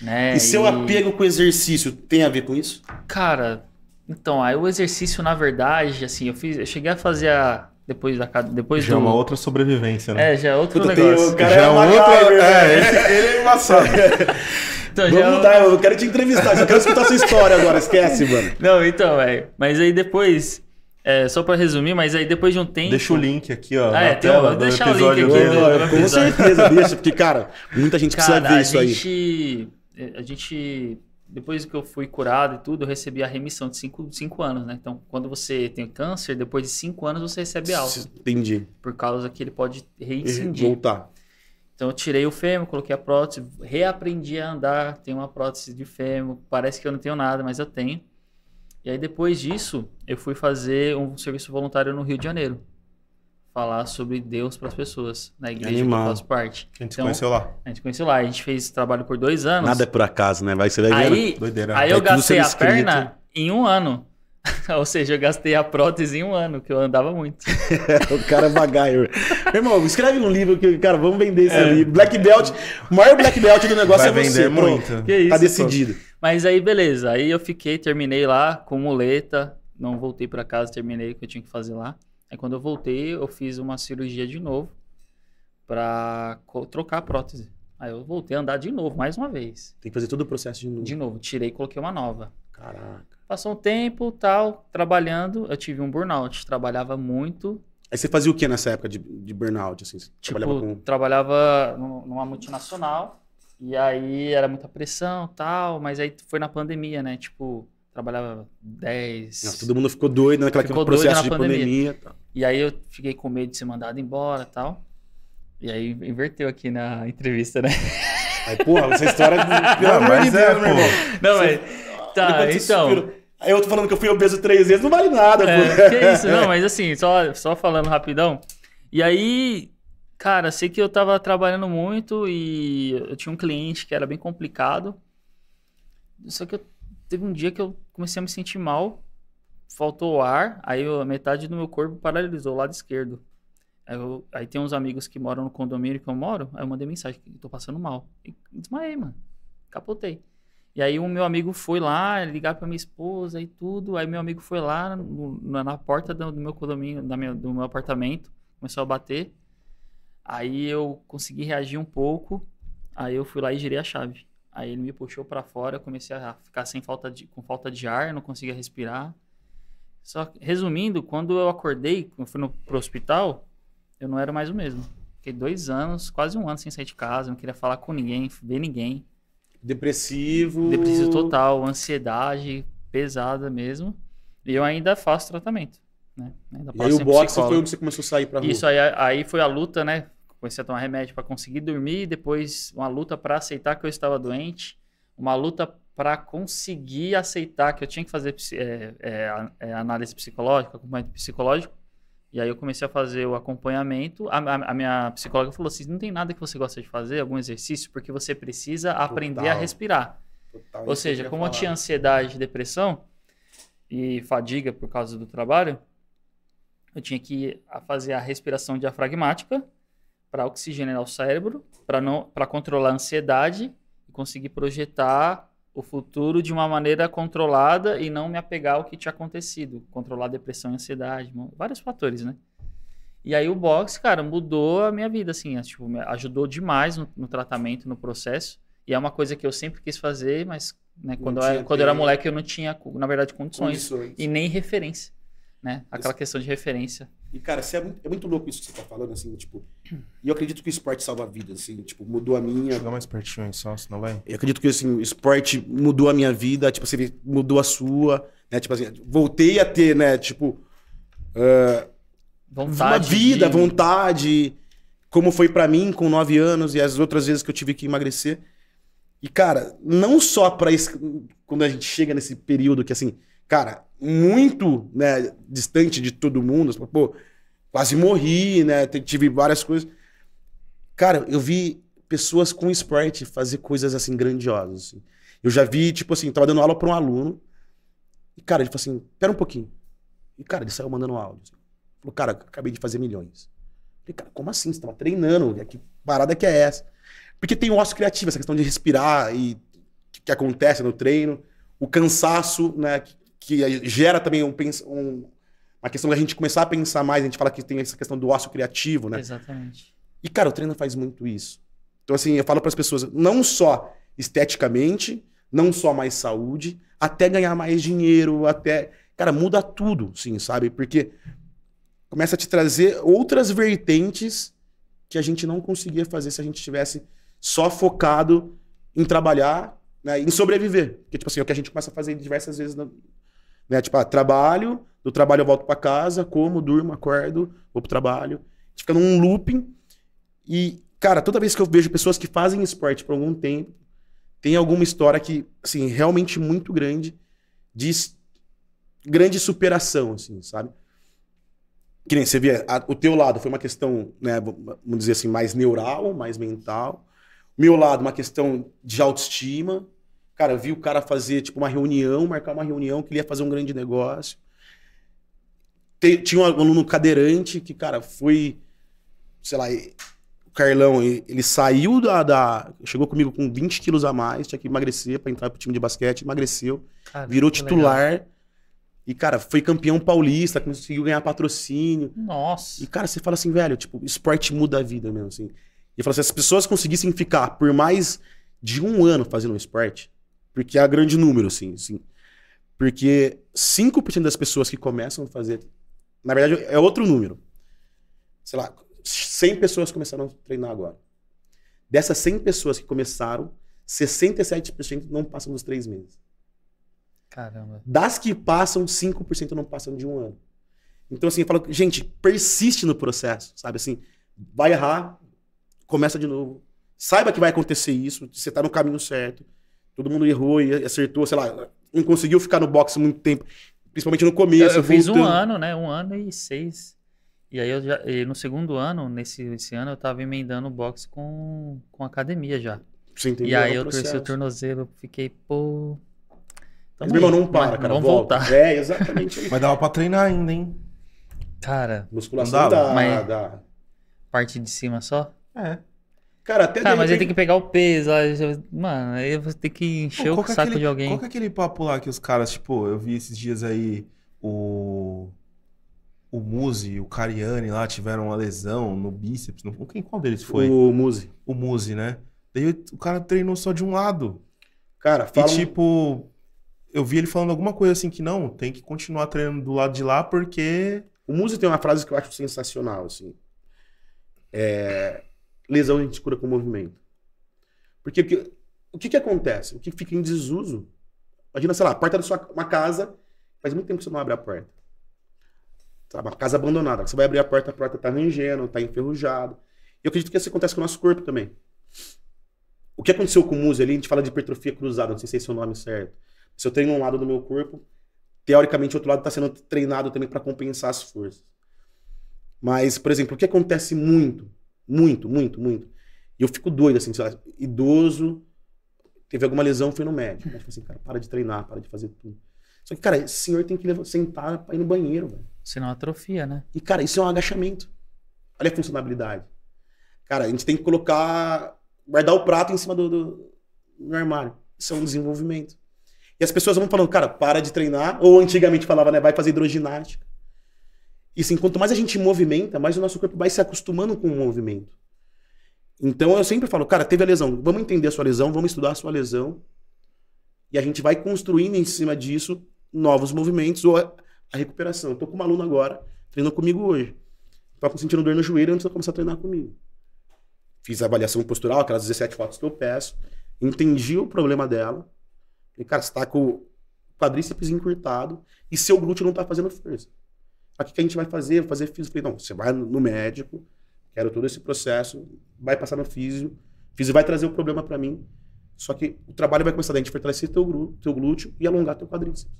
né? E seu e... apego com o exercício tem a ver com isso? Cara, então, aí o exercício, na verdade, assim, eu fiz, eu cheguei a fazer a, depois da depois já é do... uma outra sobrevivência, né? É, já é outro Puta, negócio. já é outra, é, é né? ele é embaçado. [LAUGHS] então, Vamos já... É mudar, eu quero te entrevistar, eu quero escutar sua história agora, esquece, mano. Não, então, velho, mas aí depois é, só para resumir, mas aí depois de um tempo. Deixa o link aqui, ó. Ah, é, tem, tela, vou o link aqui. com certeza, deixa, porque, cara, muita gente cara, precisa ver isso gente... aí. É, a gente depois que eu fui curado e tudo, eu recebi a remissão de 5 cinco, cinco anos, né? Então, quando você tem câncer, depois de 5 anos você recebe alta. Entendi. Por causa que ele pode reincindir. Voltar. Então, eu tirei o fêmur, coloquei a prótese, reaprendi a andar, tenho uma prótese de fêmur, parece que eu não tenho nada, mas eu tenho. E aí, depois disso, eu fui fazer um serviço voluntário no Rio de Janeiro falar sobre Deus para as pessoas na igreja Animal. que eu faço parte. A gente então, conheceu lá. A gente conheceu lá. A gente fez esse trabalho por dois anos. Nada é por acaso, né? Vai ser legal. Aí, doideira. aí eu gastei a perna em um ano. [LAUGHS] Ou seja, eu gastei a prótese em um ano, que eu andava muito. [LAUGHS] o cara é bagaio. irmão, escreve um livro que, cara, vamos vender esse é. livro. Black Belt, o maior Black Belt do negócio Vai é você. Muito. Que isso, tá decidido. Pô. Mas aí, beleza. Aí eu fiquei, terminei lá com muleta. Não voltei para casa, terminei o que eu tinha que fazer lá. Aí quando eu voltei, eu fiz uma cirurgia de novo para trocar a prótese. Aí eu voltei a andar de novo, mais uma vez. Tem que fazer todo o processo de novo. De novo, tirei e coloquei uma nova. Caraca. Passou um tempo, tal, trabalhando, eu tive um burnout, trabalhava muito. Aí você fazia o que nessa época de, de burnout? Assim? Tipo, trabalhava, com... trabalhava numa multinacional, e aí era muita pressão, tal, mas aí foi na pandemia, né? Tipo, trabalhava 10. Nossa, todo mundo ficou doido né, naquela ficou processo doido na de pandemia. pandemia tá. E aí eu fiquei com medo de ser mandado embora tal. E aí inverteu aqui na entrevista, né? [LAUGHS] Aí, porra, essa história do... Não, mas é, pô. Não, mas... Tá, então... Aí eu tô falando que eu fui obeso três vezes, não vale nada, é, pô. Que isso, não, mas assim, só, só falando rapidão. E aí, cara, sei que eu tava trabalhando muito e eu tinha um cliente que era bem complicado. Só que eu, teve um dia que eu comecei a me sentir mal, faltou ar, aí a metade do meu corpo paralisou o lado esquerdo. Aí, eu, aí, tem uns amigos que moram no condomínio que eu moro, aí eu mandei mensagem que tô passando mal. E desmaiei, mano. Capotei. E aí o meu amigo foi lá ligar pra minha esposa e tudo. Aí meu amigo foi lá no, na porta do, do, meu condomínio, da minha, do meu apartamento, começou a bater. Aí eu consegui reagir um pouco. Aí eu fui lá e girei a chave. Aí ele me puxou para fora, eu comecei a ficar sem falta de, com falta de ar, não conseguia respirar. Só resumindo, quando eu acordei, quando eu fui no, pro hospital, eu não era mais o mesmo. Fiquei dois anos, quase um ano sem sair de casa, não queria falar com ninguém, ver ninguém. Depressivo. Depressivo total, ansiedade pesada mesmo. E eu ainda faço tratamento. Né? Ainda e aí o boxe psicólogo. foi onde você começou a sair pra rua. Isso, aí, aí foi a luta, né? comecei a tomar remédio para conseguir dormir, depois uma luta para aceitar que eu estava doente, uma luta para conseguir aceitar que eu tinha que fazer é, é, é, análise psicológica, acompanhamento psicológico. E aí eu comecei a fazer o acompanhamento. A, a, a, minha psicóloga falou assim: não tem nada que você gosta de fazer, algum exercício, porque você precisa Total. aprender a respirar. Total, Ou seja, como falar. eu tinha ansiedade, depressão e fadiga por causa do trabalho, eu tinha que fazer a respiração diafragmática para oxigenar o cérebro, para não para controlar a ansiedade e conseguir projetar o futuro de uma maneira controlada e não me apegar ao que tinha acontecido, controlar depressão e ansiedade, vários fatores, né? E aí o boxe, cara, mudou a minha vida, assim, é, tipo, me ajudou demais no, no tratamento, no processo. E é uma coisa que eu sempre quis fazer, mas né, quando, eu era, quando eu era moleque eu não tinha, na verdade, condições, condições. e nem referência, né? Aquela Isso. questão de referência. E, cara, é muito, é muito, louco isso que você tá falando, assim, tipo. E eu acredito que o esporte salva vidas, assim, tipo, mudou a minha. Chegar mais pertinho aí só, senão vai. Eu acredito que, assim, o esporte mudou a minha vida, tipo, você assim, mudou a sua, né? Tipo assim, voltei a ter, né, tipo. Uh, vontade. Uma vida, de... vontade, como foi para mim com nove anos e as outras vezes que eu tive que emagrecer. E, cara, não só pra quando a gente chega nesse período que, assim, cara, muito né, distante de todo mundo. Assim, pô, quase morri, né? Tive várias coisas. Cara, eu vi pessoas com esporte fazer coisas assim grandiosas. Assim. Eu já vi, tipo assim, tava dando aula para um aluno. E, cara, ele falou assim: pera um pouquinho. E, cara, ele saiu mandando um áudio. Assim. Falou, cara, acabei de fazer milhões. Eu falei, cara, como assim? Você tava treinando? Que parada que é essa? Porque tem o osso criativo, essa questão de respirar e que, que acontece no treino, o cansaço, né? Que, que gera também um, um, uma questão da gente começar a pensar mais. A gente fala que tem essa questão do ócio criativo, né? Exatamente. E, cara, o treino faz muito isso. Então, assim, eu falo para as pessoas, não só esteticamente, não só mais saúde, até ganhar mais dinheiro, até. Cara, muda tudo, sim, sabe? Porque começa a te trazer outras vertentes que a gente não conseguia fazer se a gente tivesse só focado em trabalhar, né, em sobreviver. que tipo assim, é o que a gente começa a fazer diversas vezes né? Tipo, ah, trabalho, do trabalho eu volto para casa, como, durmo, acordo, vou pro trabalho. fica num looping. E, cara, toda vez que eu vejo pessoas que fazem esporte por algum tempo, tem alguma história que, assim, realmente muito grande, de grande superação, assim, sabe? Que nem você vê, o teu lado foi uma questão, né, vamos dizer assim, mais neural, mais mental. Meu lado, uma questão de autoestima, Cara, eu vi o cara fazer tipo uma reunião, marcar uma reunião que ele ia fazer um grande negócio. tinha um aluno cadeirante que, cara, foi, sei lá, o Carlão, ele saiu da, da Chegou comigo com 20 quilos a mais, tinha que emagrecer para entrar pro time de basquete, emagreceu, cara, virou titular. Legal. E, cara, foi campeão paulista, conseguiu ganhar patrocínio. Nossa. E, cara, você fala assim, velho, tipo, esporte muda a vida mesmo, assim. E fala assim, se as pessoas conseguissem ficar por mais de um ano fazendo um esporte, porque há grande número, assim, sim. Porque 5% das pessoas que começam a fazer. Na verdade, é outro número. Sei lá, 100 pessoas começaram a treinar agora. Dessas 100 pessoas que começaram, 67% não passam dos três meses. Caramba. Das que passam, 5% não passam de um ano. Então, assim, eu falo, gente, persiste no processo, sabe? Assim, vai errar, começa de novo. Saiba que vai acontecer isso, você está no caminho certo. Todo mundo errou e acertou, sei lá, não conseguiu ficar no boxe muito tempo, principalmente no começo. Eu, eu fiz um ano, né? Um ano e seis. E aí eu já, no segundo ano, nesse ano, eu tava emendando o boxe com, com academia já. Você entendeu? E aí eu torci o tornozelo, fiquei, pô. Mas, meu irmão, não para, cara. Vamos volta. voltar. É, exatamente. mas dava pra treinar ainda, hein? Cara. Musculação dá, dá. Parte de cima só? É. Cara, até Cara, tá, mas ele tem que pegar o peso lá. Mano, aí você tem que encher Pô, o é saco aquele, de alguém. Qual que é aquele papo lá que os caras, tipo, eu vi esses dias aí o. O Muzi, o Cariani lá tiveram uma lesão no bíceps. não Quem, qual deles foi? O Muzi. O Muzi, né? Daí o cara treinou só de um lado. Cara, fala. E tipo, eu vi ele falando alguma coisa assim que não, tem que continuar treinando do lado de lá porque. O Muzi tem uma frase que eu acho sensacional, assim. É Lesão a gente cura com movimento. Porque o que, o que, que acontece? O que fica em desuso? Imagina, sei lá, a porta da sua uma casa, faz muito tempo que você não abre a porta. Sabe, uma casa abandonada. Você vai abrir a porta, a porta está rangendo, está enferrujada. Eu acredito que isso acontece com o nosso corpo também. O que aconteceu com o Muse ali, a gente fala de hipertrofia cruzada, não sei se esse é o nome certo. Se eu treino um lado do meu corpo, teoricamente o outro lado está sendo treinado também para compensar as forças. Mas, por exemplo, o que acontece muito muito, muito, muito. E eu fico doido, assim, lá, idoso, teve alguma lesão, foi no médico. Mas assim, cara, para de treinar, para de fazer tudo. Só que, cara, esse senhor tem que levar, sentar pra ir no banheiro, velho. Senão atrofia, né? E, cara, isso é um agachamento. Olha a funcionalidade. Cara, a gente tem que colocar, guardar o prato em cima do, do, do armário. Isso é um desenvolvimento. E as pessoas vão falando, cara, para de treinar. Ou antigamente falava, né, vai fazer hidroginástica. E assim, quanto mais a gente movimenta, mais o nosso corpo vai se acostumando com o movimento. Então eu sempre falo, cara, teve a lesão, vamos entender a sua lesão, vamos estudar a sua lesão. E a gente vai construindo em cima disso novos movimentos ou a, recuperação. Eu tô com uma aluna agora, treinou comigo hoje. Tava tá sentindo dor no joelho antes de começar a treinar comigo. Fiz a avaliação postural, aquelas 17 fotos que eu peço. Entendi o problema dela. E, cara, você tá com o quadríceps encurtado e seu glúteo não tá fazendo força o que, a gente vai fazer? Fazer físico? Falei, não, você vai no médico, quero todo esse processo, vai passar no físico. Físico vai trazer o problema para mim. Só que o trabalho vai começar a gente fortalecer teu, glú teu glúteo e alongar teu quadríceps.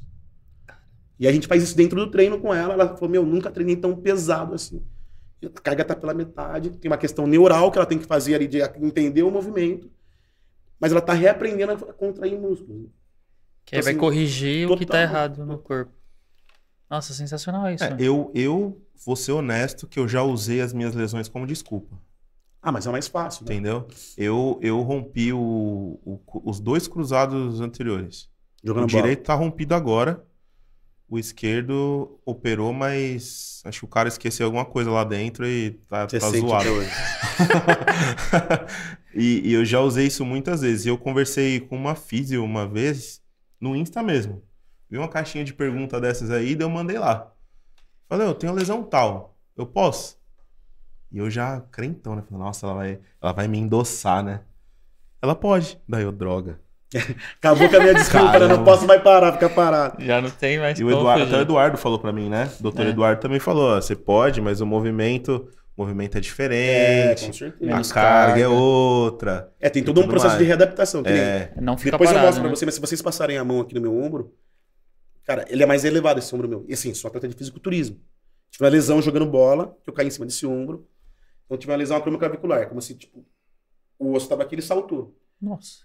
E a gente faz isso dentro do treino com ela. Ela falou: Meu, nunca treinei tão pesado assim. A carga tá pela metade. Tem uma questão neural que ela tem que fazer ali de entender o movimento. Mas ela tá reaprendendo a contrair músculos. Que então, aí vai assim, corrigir total, o que tá errado no corpo. Nossa, sensacional isso. É, né? eu, eu vou ser honesto que eu já usei as minhas lesões como desculpa. Ah, mas é mais fácil. Né? Entendeu? Eu, eu rompi o, o, os dois cruzados anteriores. Jogando o direito tá rompido agora. O esquerdo operou, mas acho que o cara esqueceu alguma coisa lá dentro e tá, tá zoado hoje. [LAUGHS] e, e, eu já usei isso muitas vezes. Eu conversei com uma físio uma vez no Insta mesmo. Vi uma caixinha de pergunta dessas aí, e eu mandei lá. Falei, eu tenho lesão tal, eu posso? E eu já crentão, né? Falei, nossa, ela vai, ela vai me endossar, né? Ela pode. Daí eu, droga. [LAUGHS] Acabou com a minha desculpa, né? não posso mais parar, ficar parado. Já não tem mais E o Eduardo, até o Eduardo falou para mim, né? O doutor é. Eduardo também falou, você pode, mas o movimento... O movimento é diferente, é, com certeza. a carga, carga, é outra. É, tem todo um processo mais. de readaptação. É. Não fica Depois parado, eu mostro né? pra você, mas se vocês passarem a mão aqui no meu ombro, Cara, ele é mais elevado esse ombro meu. E assim, sou atleta de fisiculturismo. Tive uma lesão jogando bola, que eu caí em cima desse ombro. Então tive uma lesão acromioclavicular, como se, tipo, o osso estava aqui ele saltou. Nossa.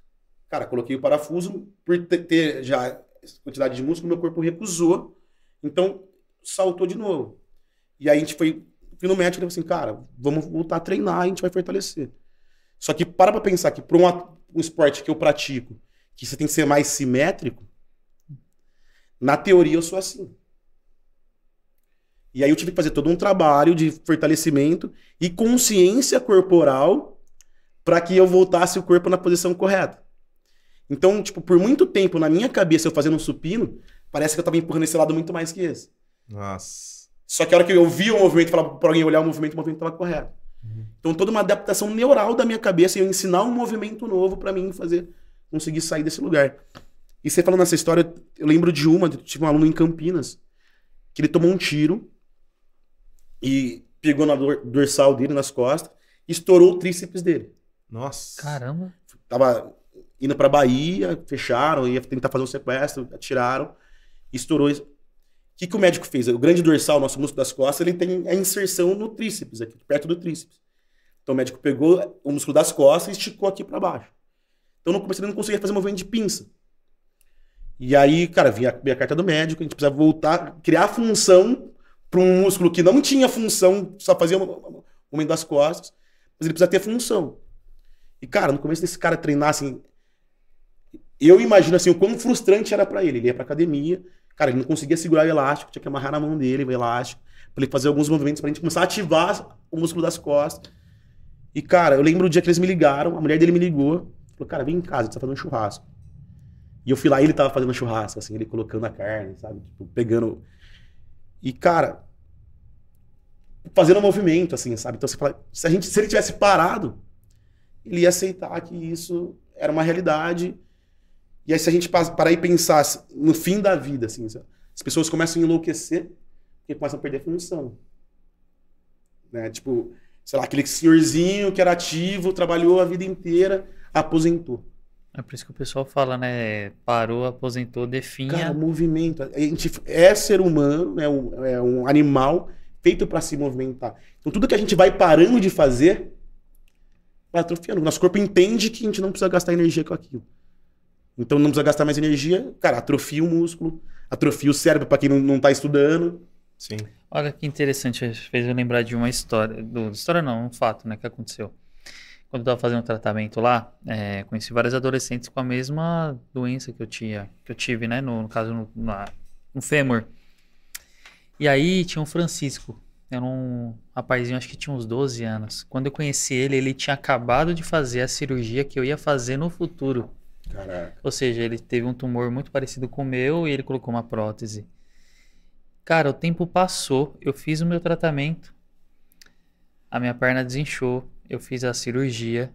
Cara, coloquei o parafuso, por ter já quantidade de músculo, meu corpo recusou. Então, saltou de novo. E aí a gente foi, fui no médico e falei assim, cara, vamos voltar a treinar, a gente vai fortalecer. Só que para pra pensar que para um, um esporte que eu pratico, que você tem que ser mais simétrico, na teoria eu sou assim. E aí eu tive que fazer todo um trabalho de fortalecimento e consciência corporal para que eu voltasse o corpo na posição correta. Então, tipo, por muito tempo na minha cabeça eu fazendo um supino, parece que eu tava empurrando esse lado muito mais que esse. Nossa. Só que a hora que eu vi o movimento, falava para alguém olhar o movimento, o movimento tava correto. Uhum. Então, toda uma adaptação neural da minha cabeça e eu ensinar um movimento novo para mim fazer conseguir sair desse lugar. E você falando essa história, eu lembro de uma, tive tipo, um aluno em Campinas, que ele tomou um tiro e pegou na dorsal dele, nas costas, e estourou o tríceps dele. Nossa. Caramba. Tava indo pra Bahia, fecharam, ia tentar fazer um sequestro, atiraram, estourou. O que, que o médico fez? O grande dorsal, nosso músculo das costas, ele tem a inserção no tríceps, aqui, perto do tríceps. Então o médico pegou o músculo das costas e esticou aqui para baixo. Então no começo ele não conseguia fazer movimento de pinça. E aí, cara, vinha a minha carta do médico, a gente precisava voltar, criar função para um músculo que não tinha função, só fazia o movimento das costas, mas ele precisa ter função. E, cara, no começo desse cara treinar, assim, eu imagino, assim, o quão frustrante era para ele. Ele ia pra academia, cara, ele não conseguia segurar o elástico, tinha que amarrar na mão dele o elástico, para ele fazer alguns movimentos, pra gente começar a ativar o músculo das costas. E, cara, eu lembro o dia que eles me ligaram, a mulher dele me ligou, falou, cara, vem em casa, a gente tá fazendo um churrasco. E eu fui lá ele tava fazendo churrasco, assim, ele colocando a carne, sabe? Tipo, pegando. E, cara, fazendo um movimento, assim, sabe? Então você fala, se, a gente, se ele tivesse parado, ele ia aceitar que isso era uma realidade. E aí, se a gente parar e pensar no fim da vida, assim, as pessoas começam a enlouquecer porque começam a perder a função. Né? Tipo, sei lá, aquele senhorzinho que era ativo, trabalhou a vida inteira, aposentou. É por isso que o pessoal fala, né? Parou, aposentou, definha. Cara, movimenta. A gente é ser humano, é um, é um animal feito para se movimentar. Então tudo que a gente vai parando de fazer vai atrofiando. Nosso corpo entende que a gente não precisa gastar energia com aquilo. Então não precisa gastar mais energia, cara, atrofia o músculo, atrofia o cérebro para quem não, não tá estudando. Sim. Olha que interessante, fez eu lembrar de uma história, do, história não, um fato, né, que aconteceu quando eu tava fazendo um tratamento lá, é, conheci vários adolescentes com a mesma doença que eu tinha, que eu tive, né? No, no caso, no, na, no fêmur. E aí tinha um Francisco. Era um rapazinho, acho que tinha uns 12 anos. Quando eu conheci ele, ele tinha acabado de fazer a cirurgia que eu ia fazer no futuro. Caraca. Ou seja, ele teve um tumor muito parecido com o meu e ele colocou uma prótese. Cara, o tempo passou, eu fiz o meu tratamento, a minha perna desinchou, eu fiz a cirurgia,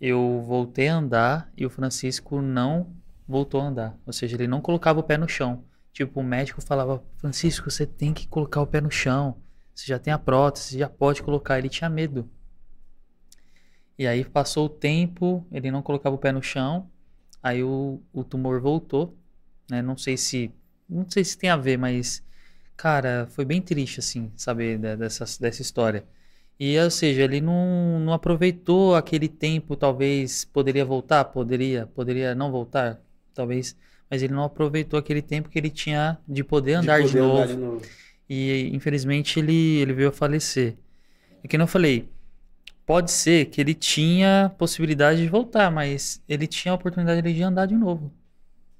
eu voltei a andar e o Francisco não voltou a andar. Ou seja, ele não colocava o pé no chão. Tipo, o médico falava: Francisco, você tem que colocar o pé no chão. Você já tem a prótese, já pode colocar. Ele tinha medo. E aí passou o tempo, ele não colocava o pé no chão. Aí o, o tumor voltou. Né? Não sei se. Não sei se tem a ver, mas. Cara, foi bem triste, assim, saber dessa, dessa história. E, ou seja, ele não, não aproveitou aquele tempo, talvez poderia voltar, poderia, poderia não voltar, talvez, mas ele não aproveitou aquele tempo que ele tinha de poder andar de, poder de, novo. Andar de novo. E infelizmente ele, ele veio a falecer. E é que eu falei, pode ser que ele tinha possibilidade de voltar, mas ele tinha a oportunidade de andar de novo.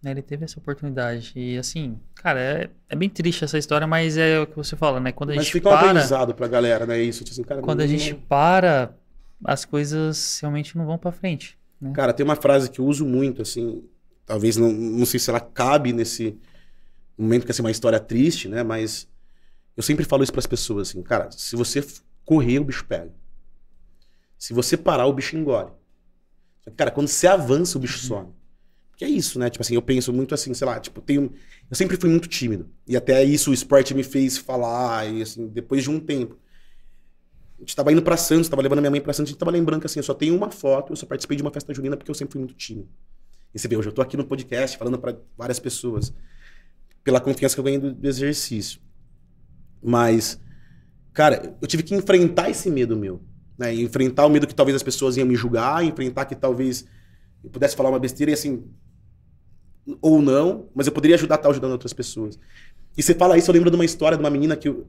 Né? Ele teve essa oportunidade. E assim, cara, é, é bem triste essa história, mas é o que você fala, né? Quando a mas gente fica para. Mas pra galera, né? Isso. Tipo assim, cara, quando não... a gente para, as coisas realmente não vão para frente. Né? Cara, tem uma frase que eu uso muito, assim. Talvez não, não sei se ela cabe nesse momento que assim, é uma história triste, né? Mas eu sempre falo isso para as pessoas, assim, cara, se você correr, o bicho pega. Se você parar, o bicho engole. Cara, quando você avança, o bicho uhum. some. Que é isso, né? Tipo assim, eu penso muito assim, sei lá, tipo, tenho. Eu sempre fui muito tímido. E até isso o esporte me fez falar, e assim, depois de um tempo. A gente tava indo pra Santos, tava levando minha mãe pra Santos, a gente tava lembrando que assim, eu só tenho uma foto, eu só participei de uma festa junina porque eu sempre fui muito tímido. E você vê, hoje eu tô aqui no podcast falando para várias pessoas, pela confiança que eu ganhei do, do exercício. Mas, cara, eu tive que enfrentar esse medo meu. Né? Enfrentar o medo que talvez as pessoas iam me julgar, enfrentar que talvez eu pudesse falar uma besteira e assim, ou não, mas eu poderia ajudar, estar ajudando outras pessoas. E você fala isso, eu lembro de uma história de uma menina que eu.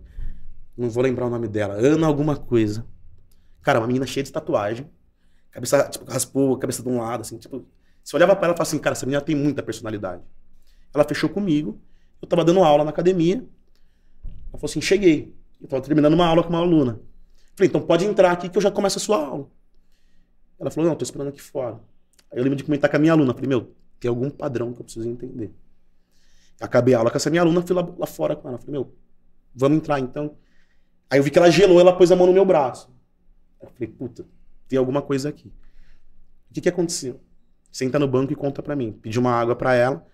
Não vou lembrar o nome dela. Ana alguma coisa. Cara, uma menina cheia de tatuagem. Cabeça, tipo, raspou a cabeça de um lado, assim, tipo. Você olhava para ela e falava assim, cara, essa menina tem muita personalidade. Ela fechou comigo. Eu tava dando aula na academia. Ela falou assim, cheguei. Eu tava terminando uma aula com uma aluna. Falei, então pode entrar aqui que eu já começo a sua aula. Ela falou, não, tô esperando aqui fora. Aí eu lembro de comentar com a minha aluna. Falei, meu, tem algum padrão que eu preciso entender. Acabei a aula com essa minha aluna, fui lá, lá fora com ela. Falei, meu, vamos entrar então. Aí eu vi que ela gelou, ela pôs a mão no meu braço. Eu falei, puta, tem alguma coisa aqui. O que, que aconteceu? Senta no banco e conta para mim. Pedi uma água para ela.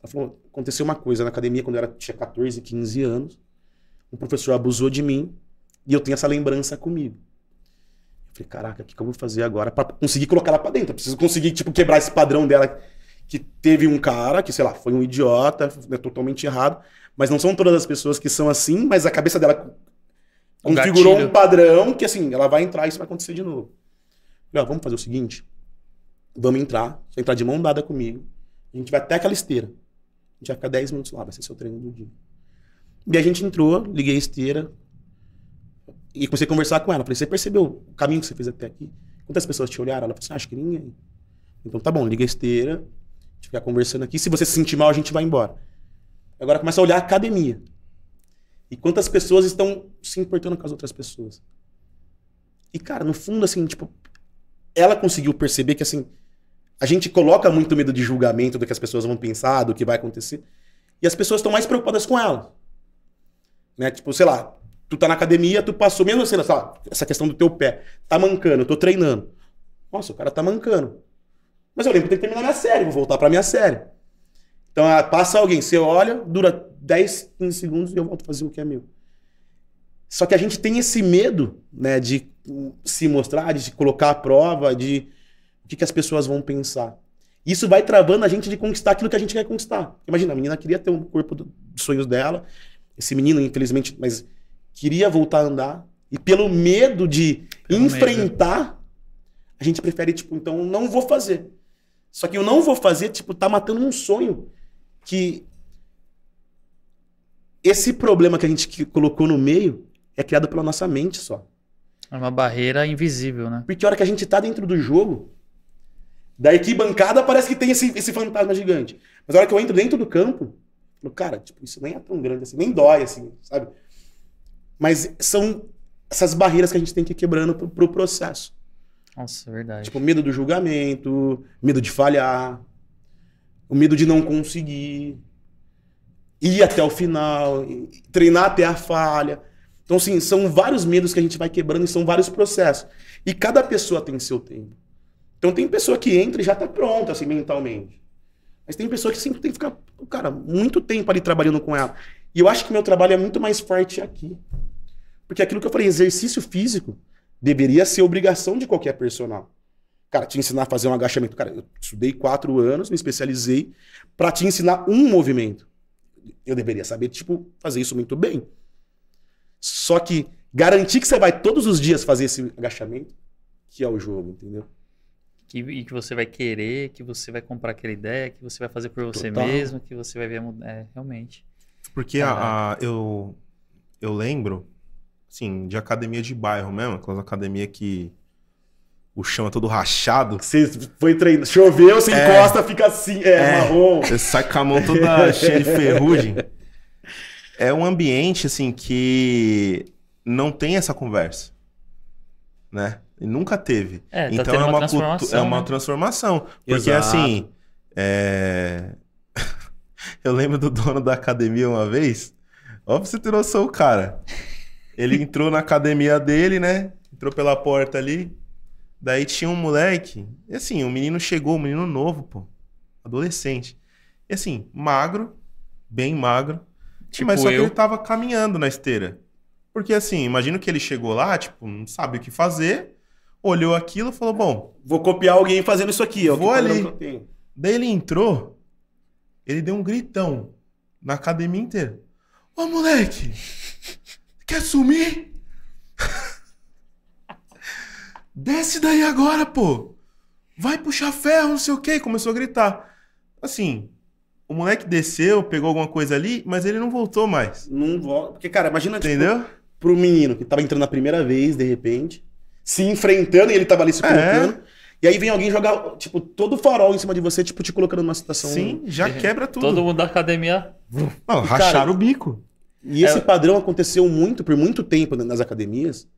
Ela falou, aconteceu uma coisa na academia quando eu era, tinha 14, 15 anos. Um professor abusou de mim e eu tenho essa lembrança comigo. Eu falei, caraca, o que, que eu vou fazer agora para conseguir colocar ela pra dentro? Eu preciso conseguir, tipo, quebrar esse padrão dela que teve um cara que, sei lá, foi um idiota, né, totalmente errado, mas não são todas as pessoas que são assim, mas a cabeça dela um configurou gatilho. um padrão que, assim, ela vai entrar e isso vai acontecer de novo. Falei, vamos fazer o seguinte, vamos entrar, você entrar de mão dada comigo, a gente vai até aquela esteira, a gente vai ficar 10 minutos lá, vai ser seu treino do dia. E a gente entrou, liguei a esteira, e comecei a conversar com ela. Falei, você percebeu o caminho que você fez até aqui? Quantas pessoas te olharam? Ela falou assim, ah, acho que ninguém. Então tá bom, liga a esteira, ficar conversando aqui. Se você se sentir mal, a gente vai embora. Agora começa a olhar a academia. E quantas pessoas estão se importando com as outras pessoas. E, cara, no fundo, assim, tipo, ela conseguiu perceber que, assim, a gente coloca muito medo de julgamento, do que as pessoas vão pensar, do que vai acontecer. E as pessoas estão mais preocupadas com ela. Né? Tipo, sei lá, tu tá na academia, tu passou, mesmo assim, sei lá, essa questão do teu pé, tá mancando, eu tô treinando. Nossa, o cara tá mancando. Mas eu lembro que tem que terminar minha série, vou voltar pra minha série. Então ah, passa alguém, você olha, dura 10, 15 segundos e eu volto a fazer o que é meu. Só que a gente tem esse medo, né, de hum, se mostrar, de se colocar à prova, de o que, que as pessoas vão pensar. Isso vai travando a gente de conquistar aquilo que a gente quer conquistar. Imagina, a menina queria ter um corpo dos sonhos dela, esse menino, infelizmente, mas queria voltar a andar, e pelo medo de pelo enfrentar, medo. a gente prefere, tipo, então não vou fazer. Só que eu não vou fazer, tipo, tá matando um sonho que esse problema que a gente colocou no meio é criado pela nossa mente só. É uma barreira invisível, né? Porque a hora que a gente tá dentro do jogo, da bancada parece que tem esse, esse fantasma gigante. Mas a hora que eu entro dentro do campo, eu cara, tipo, isso nem é tão grande assim, nem dói assim, sabe? Mas são essas barreiras que a gente tem que ir quebrando pro, pro processo. Nossa, é verdade. Tipo, medo do julgamento, medo de falhar, o medo de não conseguir, ir até o final, treinar até a falha. Então, assim, são vários medos que a gente vai quebrando e são vários processos. E cada pessoa tem seu tempo. Então, tem pessoa que entra e já está pronta, assim, mentalmente. Mas tem pessoa que sempre tem que ficar, cara, muito tempo ali trabalhando com ela. E eu acho que meu trabalho é muito mais forte aqui. Porque aquilo que eu falei, exercício físico, Deveria ser obrigação de qualquer personal. Cara, te ensinar a fazer um agachamento. Cara, eu estudei quatro anos, me especializei para te ensinar um movimento. Eu deveria saber, tipo, fazer isso muito bem. Só que garantir que você vai todos os dias fazer esse agachamento, que é o jogo, entendeu? Que, e que você vai querer, que você vai comprar aquela ideia, que você vai fazer por você Total. mesmo, que você vai ver. É, realmente. Porque a, a, eu, eu lembro sim de academia de bairro mesmo, aquelas academia que o chão é todo rachado. Você foi treinar, choveu, você é, encosta, fica assim, é, é, marrom. Você sai com a mão toda [LAUGHS] cheia de ferrugem. É um ambiente, assim, que não tem essa conversa, né? E nunca teve. É, tá então é uma, transformação, é uma né? transformação. Porque, Exato. assim, é, [LAUGHS] eu lembro do dono da academia uma vez, ó você tirou o cara. Ele entrou na academia dele, né? Entrou pela porta ali. Daí tinha um moleque. E assim, o um menino chegou, um menino novo, pô. Adolescente. E assim, magro, bem magro. Tipo mas só eu. que ele tava caminhando na esteira. Porque assim, imagino que ele chegou lá, tipo, não sabe o que fazer. Olhou aquilo e falou: bom. Vou copiar alguém fazendo isso aqui, ó. Vou ali. Daí ele entrou, ele deu um gritão na academia inteira. Ô moleque! Quer sumir? Desce daí agora, pô! Vai puxar ferro, não sei o quê. Começou a gritar. Assim, o moleque desceu, pegou alguma coisa ali, mas ele não voltou mais. Não volta. Porque, cara, imagina. Tipo, Entendeu? Tipo, pro menino que tava entrando na primeira vez, de repente, se enfrentando e ele tava ali se é. colocando. É. E aí vem alguém jogar, tipo, todo o farol em cima de você, tipo, te colocando numa situação. Sim, já quebra tudo. Todo mundo da academia. Não, racharam cara, o bico. E esse é... padrão aconteceu muito, por muito tempo nas academias,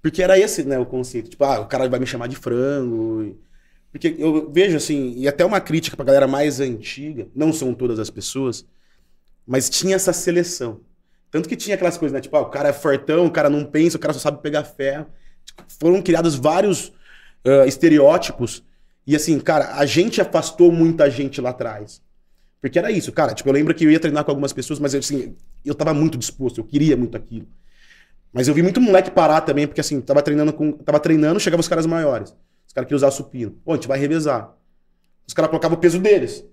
porque era esse né, o conceito. Tipo, ah, o cara vai me chamar de frango. Porque eu vejo assim, e até uma crítica pra galera mais antiga, não são todas as pessoas, mas tinha essa seleção. Tanto que tinha aquelas coisas, né? Tipo, ah, o cara é fortão, o cara não pensa, o cara só sabe pegar ferro. Tipo, foram criados vários uh, estereótipos. E assim, cara, a gente afastou muita gente lá atrás. Porque era isso, cara. Tipo, eu lembro que eu ia treinar com algumas pessoas, mas assim, eu tava muito disposto, eu queria muito aquilo. Mas eu vi muito moleque parar também, porque assim, tava treinando com. Tava treinando, chegava os caras maiores. Os caras queriam usar supino. Pô, a gente vai revezar. Os caras colocavam o peso deles.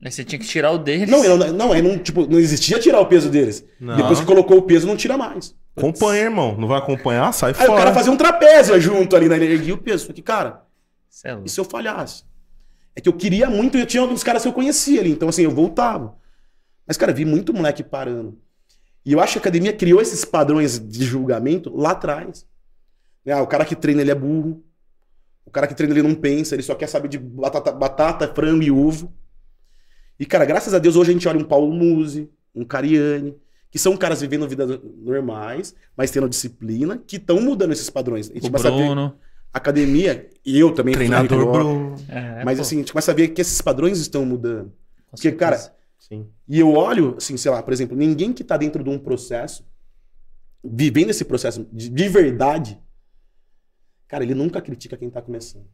Mas você tinha que tirar o deles. Não, não, não, não, tipo, não existia tirar o peso deles. Não. Depois que colocou o peso, não tira mais. Acompanha, irmão. Não vai acompanhar, sai aí fora. Aí o cara fazia um trapézio junto ali, né? energia o peso. Falei, que, cara, é e se eu falhasse? É que eu queria muito eu tinha alguns caras que eu conhecia ali. Então, assim, eu voltava. Mas, cara, vi muito moleque parando. E eu acho que a academia criou esses padrões de julgamento lá atrás. Ah, o cara que treina ele é burro. O cara que treina ele não pensa, ele só quer saber de batata, batata frango e ovo. E, cara, graças a Deus hoje a gente olha um Paulo Musi, um Cariani, que são caras vivendo vidas normais, mas tendo disciplina, que estão mudando esses padrões. A gente o Bruno. a academia, e eu também treinador Bruno. É, mas pô. assim, a gente começa a ver que esses padrões estão mudando. Com Porque, certeza. cara, e eu olho, assim, sei lá, por exemplo, ninguém que está dentro de um processo, vivendo esse processo de, de verdade, cara, ele nunca critica quem está começando.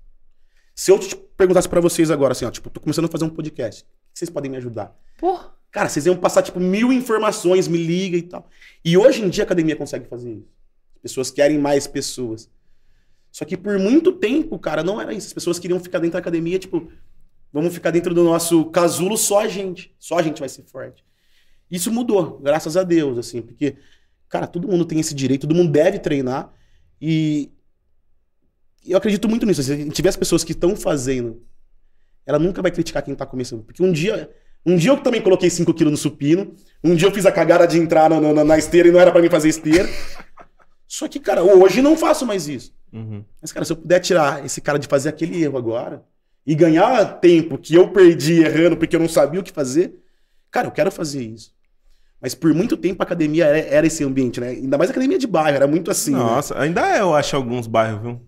Se eu te perguntasse para vocês agora, assim, ó, tipo, tô começando a fazer um podcast, vocês podem me ajudar? Porra. Cara, vocês iam passar, tipo, mil informações, me liga e tal. E hoje em dia a academia consegue fazer isso. As pessoas querem mais pessoas. Só que por muito tempo, cara, não era isso. As pessoas queriam ficar dentro da academia, tipo, Vamos ficar dentro do nosso casulo só a gente. Só a gente vai ser forte. Isso mudou, graças a Deus, assim, porque, cara, todo mundo tem esse direito, todo mundo deve treinar. E eu acredito muito nisso. Se a gente tiver as pessoas que estão fazendo, ela nunca vai criticar quem está começando. Porque um dia. Um dia eu também coloquei 5 quilos no supino. Um dia eu fiz a cagada de entrar na, na, na esteira e não era para mim fazer esteira. Só que, cara, hoje não faço mais isso. Uhum. Mas, cara, se eu puder tirar esse cara de fazer aquele erro agora, e ganhar tempo que eu perdi errando porque eu não sabia o que fazer, cara, eu quero fazer isso. Mas por muito tempo a academia era, era esse ambiente, né? Ainda mais academia de bairro, era muito assim. Né? Nossa, né? ainda é, eu acho, alguns bairros, viu?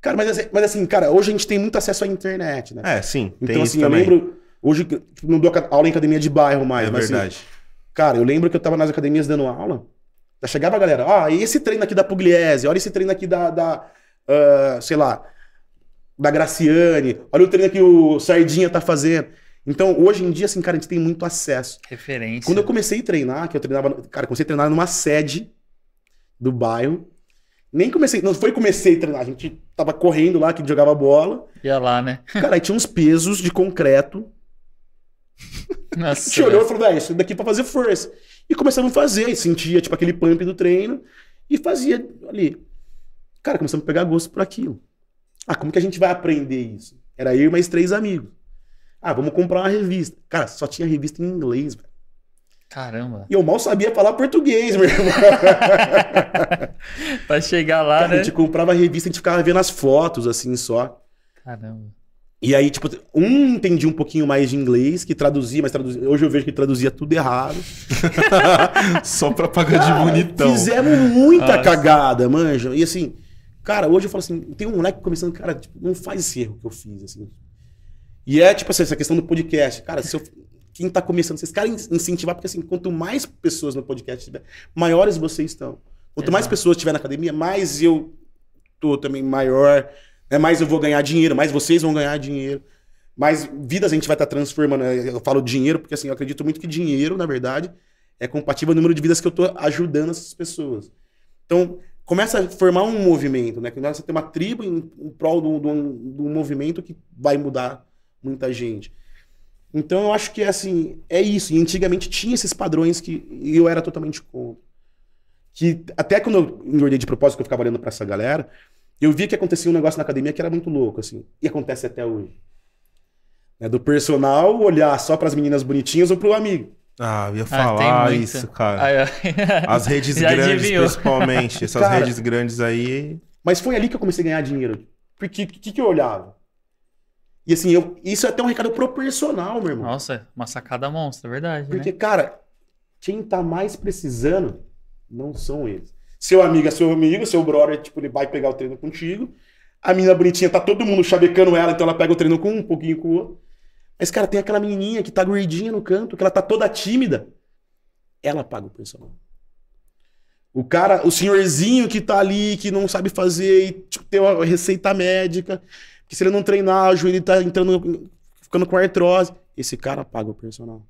Cara, mas assim, mas assim, cara, hoje a gente tem muito acesso à internet, né? É, sim. Então, assim, eu também. lembro. Hoje, tipo, não dou aula em academia de bairro mais, é mas. Assim, verdade. Assim, cara, eu lembro que eu tava nas academias dando aula. Já chegava a galera, ó, ah, esse treino aqui da Pugliese, olha esse treino aqui da. da uh, sei lá, da Graciane, olha o treino que o Sardinha tá fazendo. Então, hoje em dia, assim, cara, a gente tem muito acesso. Referência. Quando eu comecei a treinar, que eu treinava. Cara, comecei a treinar numa sede do bairro. Nem comecei. Não foi comecei a treinar. A gente tava correndo lá, que jogava bola. Ia lá, né? Cara, aí tinha uns pesos de concreto. [LAUGHS] Nossa. A gente olhou e falou, velho, isso daqui é pra fazer força. E começamos a fazer. E sentia, tipo, aquele pump do treino. E fazia ali. Cara, começamos a pegar gosto por aquilo. Ah, como que a gente vai aprender isso? Era eu e mais três amigos. Ah, vamos comprar uma revista. Cara, só tinha revista em inglês, velho. Caramba. E eu mal sabia falar português, meu irmão. [LAUGHS] pra chegar lá, Cara, né? A gente comprava a revista, a gente ficava vendo as fotos, assim, só. Caramba. E aí, tipo, um entendia um pouquinho mais de inglês, que traduzia, mas traduzia. Hoje eu vejo que traduzia tudo errado. [LAUGHS] só pra pagar de bonitão. Fizemos muita Nossa. cagada, manja. E assim, Cara, hoje eu falo assim, tem um moleque começando, cara, tipo, não faz esse erro que eu fiz, assim. E é, tipo assim, essa questão do podcast. Cara, se eu, quem tá começando, vocês querem incentivar, porque assim, quanto mais pessoas no podcast tiver, maiores vocês estão. Quanto Exato. mais pessoas tiver na academia, mais eu tô também maior, né? mais eu vou ganhar dinheiro, mais vocês vão ganhar dinheiro. mais vidas a gente vai estar tá transformando. Né, eu falo dinheiro, porque assim, eu acredito muito que dinheiro, na verdade, é compatível o número de vidas que eu tô ajudando essas pessoas. Então, começa a formar um movimento, né? Começa a ter uma tribo em, em prol de um movimento que vai mudar muita gente. Então eu acho que é assim, é isso. E antigamente tinha esses padrões que eu era totalmente contra. Que até quando eu engordei de propósito, que eu ficava olhando para essa galera, eu via que acontecia um negócio na academia que era muito louco, assim. E acontece até hoje. É do personal olhar só para as meninas bonitinhas ou para o amigo. Ah, eu ia ah, falar ah, isso, cara. Ah, eu... As [LAUGHS] redes grandes, adivinhou. principalmente. Essas cara, redes grandes aí. Mas foi ali que eu comecei a ganhar dinheiro. Porque o que, que eu olhava? E assim, eu, isso é até um recado proporcional, meu irmão. Nossa, é uma sacada monstra, é verdade. Porque, né? cara, quem tá mais precisando não são eles. Seu amigo é seu amigo, seu brother, tipo, ele vai pegar o treino contigo. A menina bonitinha tá todo mundo chavecando ela, então ela pega o treino com um, um pouquinho com o outro. Esse cara, tem aquela menininha que tá gordinha no canto, que ela tá toda tímida. Ela paga o personal. O cara, o senhorzinho que tá ali, que não sabe fazer e tipo, tem uma receita médica, que se ele não treinar, o joelho tá entrando, ficando com artrose. Esse cara paga o personal.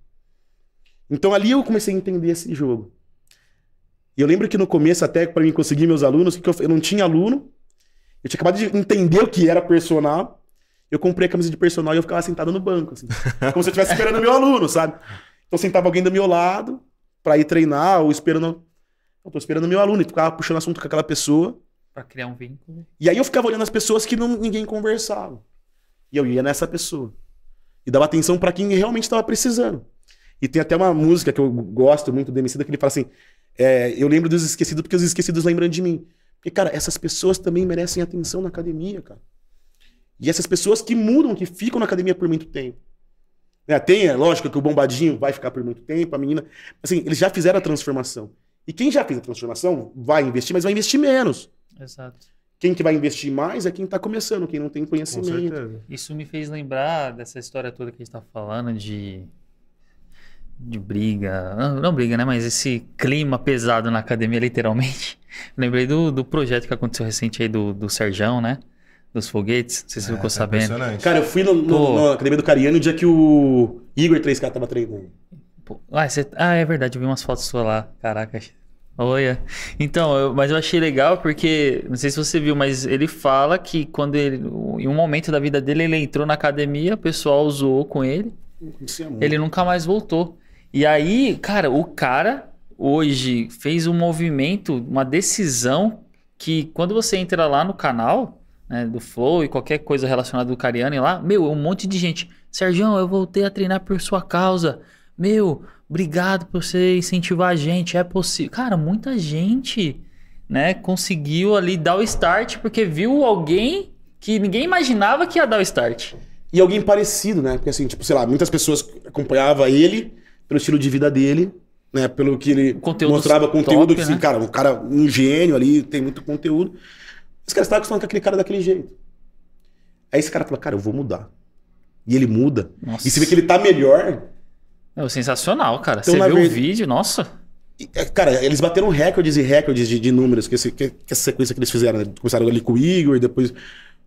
Então ali eu comecei a entender esse jogo. E eu lembro que no começo, até para mim conseguir meus alunos, que eu, eu não tinha aluno, eu tinha acabado de entender o que era personal eu comprei a camisa de personal e eu ficava sentado no banco, assim, como se eu estivesse esperando meu aluno, sabe? Então sentava alguém do meu lado para ir treinar ou esperando. Eu tô esperando meu aluno e ficava puxando assunto com aquela pessoa. Pra criar um vínculo. E aí eu ficava olhando as pessoas que não, ninguém conversava. E eu ia nessa pessoa. E dava atenção para quem realmente estava precisando. E tem até uma música que eu gosto muito do MC, que ele fala assim: é, Eu lembro dos esquecidos porque os esquecidos lembram de mim. Porque, cara, essas pessoas também merecem atenção na academia, cara. E essas pessoas que mudam, que ficam na academia por muito tempo. Né? Tem, é lógico que o bombadinho vai ficar por muito tempo, a menina. Assim, eles já fizeram a transformação. E quem já fez a transformação vai investir, mas vai investir menos. Exato. Quem que vai investir mais é quem está começando, quem não tem conhecimento. Isso me fez lembrar dessa história toda que a gente está falando de de briga, não, não briga, né? Mas esse clima pesado na academia, literalmente. [LAUGHS] Lembrei do, do projeto que aconteceu recente aí do, do Serjão, né? dos foguetes. Não sei se você é, ficou é sabendo. Cara, eu fui no, no, na academia do Cariano o dia que o Igor 3K tava treinando. Pô, ah, ah, é verdade, eu vi umas fotos suas lá. Caraca. Olha. Então, eu... mas eu achei legal porque, não sei se você viu, mas ele fala que quando ele, em um momento da vida dele, ele entrou na academia, o pessoal zoou com ele. Ele nunca mais voltou. E aí, cara, o cara hoje fez um movimento, uma decisão que quando você entra lá no canal, né, do Flow e qualquer coisa relacionada do Cariani lá, meu, é um monte de gente. Sergião, eu voltei a treinar por sua causa. Meu, obrigado por você incentivar a gente. É possível. Cara, muita gente, né, conseguiu ali dar o start porque viu alguém que ninguém imaginava que ia dar o start. E alguém parecido, né? Porque assim, tipo, sei lá, muitas pessoas acompanhavam ele pelo estilo de vida dele, né? Pelo que ele conteúdo mostrava, conteúdo. Top, né? assim, né? cara, um cara, um gênio ali, tem muito conteúdo. Esse cara estava acostumado com aquele cara daquele jeito. Aí esse cara fala, cara, eu vou mudar. E ele muda. Nossa. E você vê que ele tá melhor. É sensacional, cara. Então, você viu verdade... o vídeo, nossa. É, cara, eles bateram recordes e recordes de, de números, que, esse, que, que, essa sequência que eles fizeram, né? Começaram ali com o Igor, depois.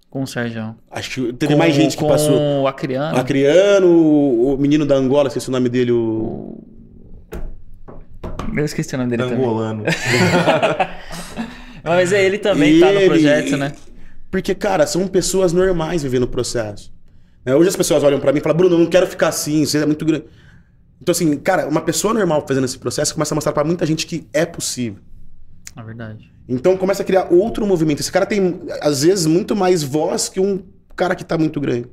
Com o Sérgio. Acho que teve com, mais gente que passou. Com o Acriano. Acriano, o, o menino da Angola, esqueci o nome dele, o. Eu esqueci o nome dele Angolano. também. Angolano. [LAUGHS] Mas é ele também ele... tá no projeto, né? Porque, cara, são pessoas normais vivendo o processo. Né? Hoje as pessoas olham para mim e falam, Bruno, eu não quero ficar assim, você é muito grande. Então, assim, cara, uma pessoa normal fazendo esse processo começa a mostrar para muita gente que é possível. É verdade. Então começa a criar outro movimento. Esse cara tem, às vezes, muito mais voz que um cara que tá muito grande.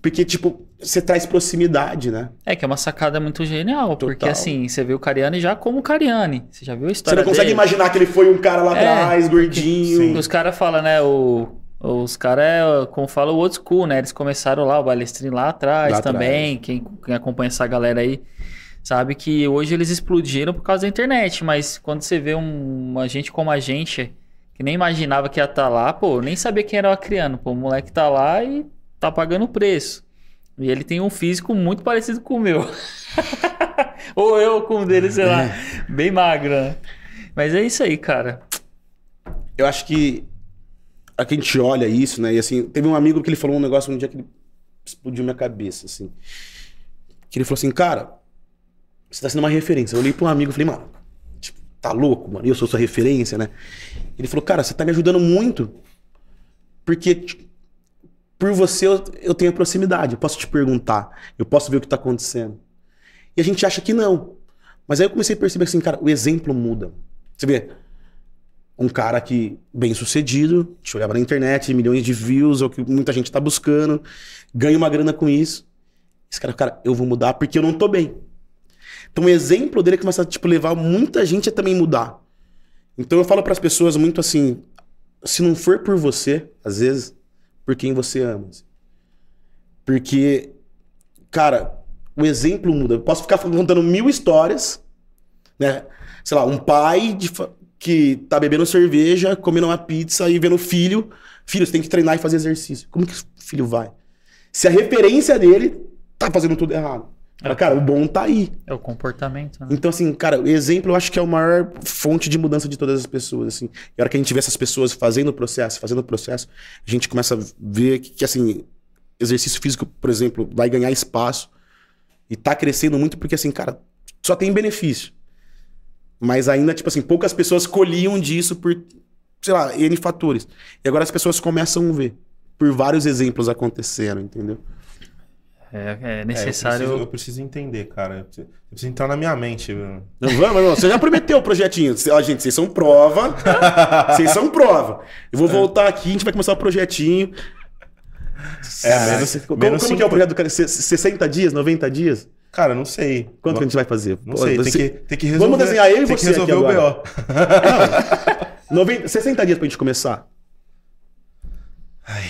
Porque, tipo, você traz proximidade, né? É que é uma sacada muito genial. Total. Porque, assim, você vê o Cariani já como Cariani. Você já viu a história Você não consegue dele. imaginar que ele foi um cara lá é. atrás, é, gordinho. Sim. Os caras falam, né? O, os caras, é, como fala, o old school, né? Eles começaram lá, o Balestrin lá atrás lá também. Atrás. Quem, quem acompanha essa galera aí sabe que hoje eles explodiram por causa da internet. Mas quando você vê um, uma gente como a gente, que nem imaginava que ia estar tá lá, pô, nem sabia quem era o Acriano. Pô, o moleque tá lá e tá pagando o preço. E ele tem um físico muito parecido com o meu. [LAUGHS] Ou eu com o dele, sei lá. É. Bem magro, né? Mas é isso aí, cara. Eu acho que a gente olha isso, né? E assim, teve um amigo que ele falou um negócio um dia que ele explodiu minha cabeça, assim. Que ele falou assim, cara, você tá sendo uma referência. Eu olhei pra um amigo e falei, mano, tipo, tá louco, mano? Eu sou sua referência, né? Ele falou, cara, você tá me ajudando muito. Porque tipo, por você eu, eu tenho proximidade, eu posso te perguntar, eu posso ver o que está acontecendo. E a gente acha que não. Mas aí eu comecei a perceber assim, cara, o exemplo muda. Você vê, um cara que bem sucedido, te olhava na internet, milhões de views, é o que muita gente está buscando, ganha uma grana com isso. Esse cara, cara, eu vou mudar porque eu não tô bem. Então o exemplo dele começa a tipo, levar muita gente a também mudar. Então eu falo para as pessoas muito assim, se não for por você, às vezes, por quem você ama. Assim. Porque, cara, o exemplo muda. Eu posso ficar contando mil histórias, né? Sei lá, um pai de, que tá bebendo cerveja, comendo uma pizza e vendo o filho. Filho, você tem que treinar e fazer exercício. Como que o filho vai? Se a referência dele tá fazendo tudo errado cara, o bom tá aí. É o comportamento, né? Então, assim, cara, o exemplo eu acho que é a maior fonte de mudança de todas as pessoas, assim. E a hora que a gente vê essas pessoas fazendo o processo, fazendo o processo, a gente começa a ver que, que, assim, exercício físico, por exemplo, vai ganhar espaço e tá crescendo muito porque, assim, cara, só tem benefício. Mas ainda, tipo assim, poucas pessoas colhiam disso por, sei lá, N fatores. E agora as pessoas começam a ver por vários exemplos acontecendo, entendeu? É, é necessário. É, eu, preciso, eu, preciso, entender, cara. Eu preciso, eu preciso entrar na minha mente. Não, não, não, você já prometeu o projetinho. Ó, gente, vocês são prova. [LAUGHS] vocês são prova. Eu vou voltar aqui, a gente vai começar o projetinho. É, menos, como, menos como que é o projeto do cara? 60 dias, 90 dias? Cara, não sei. Quanto que a gente vai fazer? Não Pô, sei, você... tem, que, tem que resolver. Vamos desenhar ele e você resolver aqui agora. o BO. 90, 60 dias pra gente começar. Ai.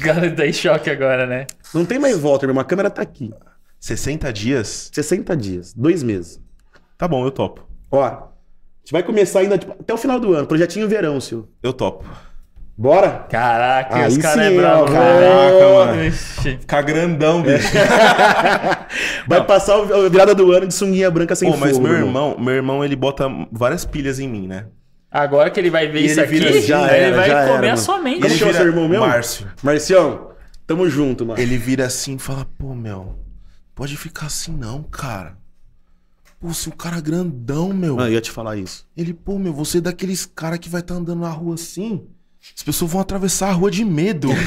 Cara, tá em choque agora, né? Não tem mais volta, irmão. A câmera tá aqui. 60 dias? 60 dias. Dois meses. Tá bom, eu topo. Ó, a gente vai começar ainda tipo, até o final do ano. Projetinho verão, Sil. Eu topo. Bora? Caraca, Aí os caras é bravo, Caraca, mano. Ixi. Ficar grandão, é. bicho. [LAUGHS] Vai Não. passar a virada do ano de sunguinha branca sem Pô, fogo. Mas meu irmão, meu irmão, ele bota várias pilhas em mim, né? Agora que ele vai ver e isso ele vira, aqui, já ele era, vai já comer era, a sua mente. Como chama seu irmão meu? Márcio. Marcião, tamo junto, mano. Ele vira assim e fala, pô, meu, pode ficar assim não, cara. Pô, se o é cara grandão, meu. Ah, eu ia te falar isso. Ele, pô, meu, você é daqueles cara que vai estar tá andando na rua assim, as pessoas vão atravessar a rua de medo. [LAUGHS]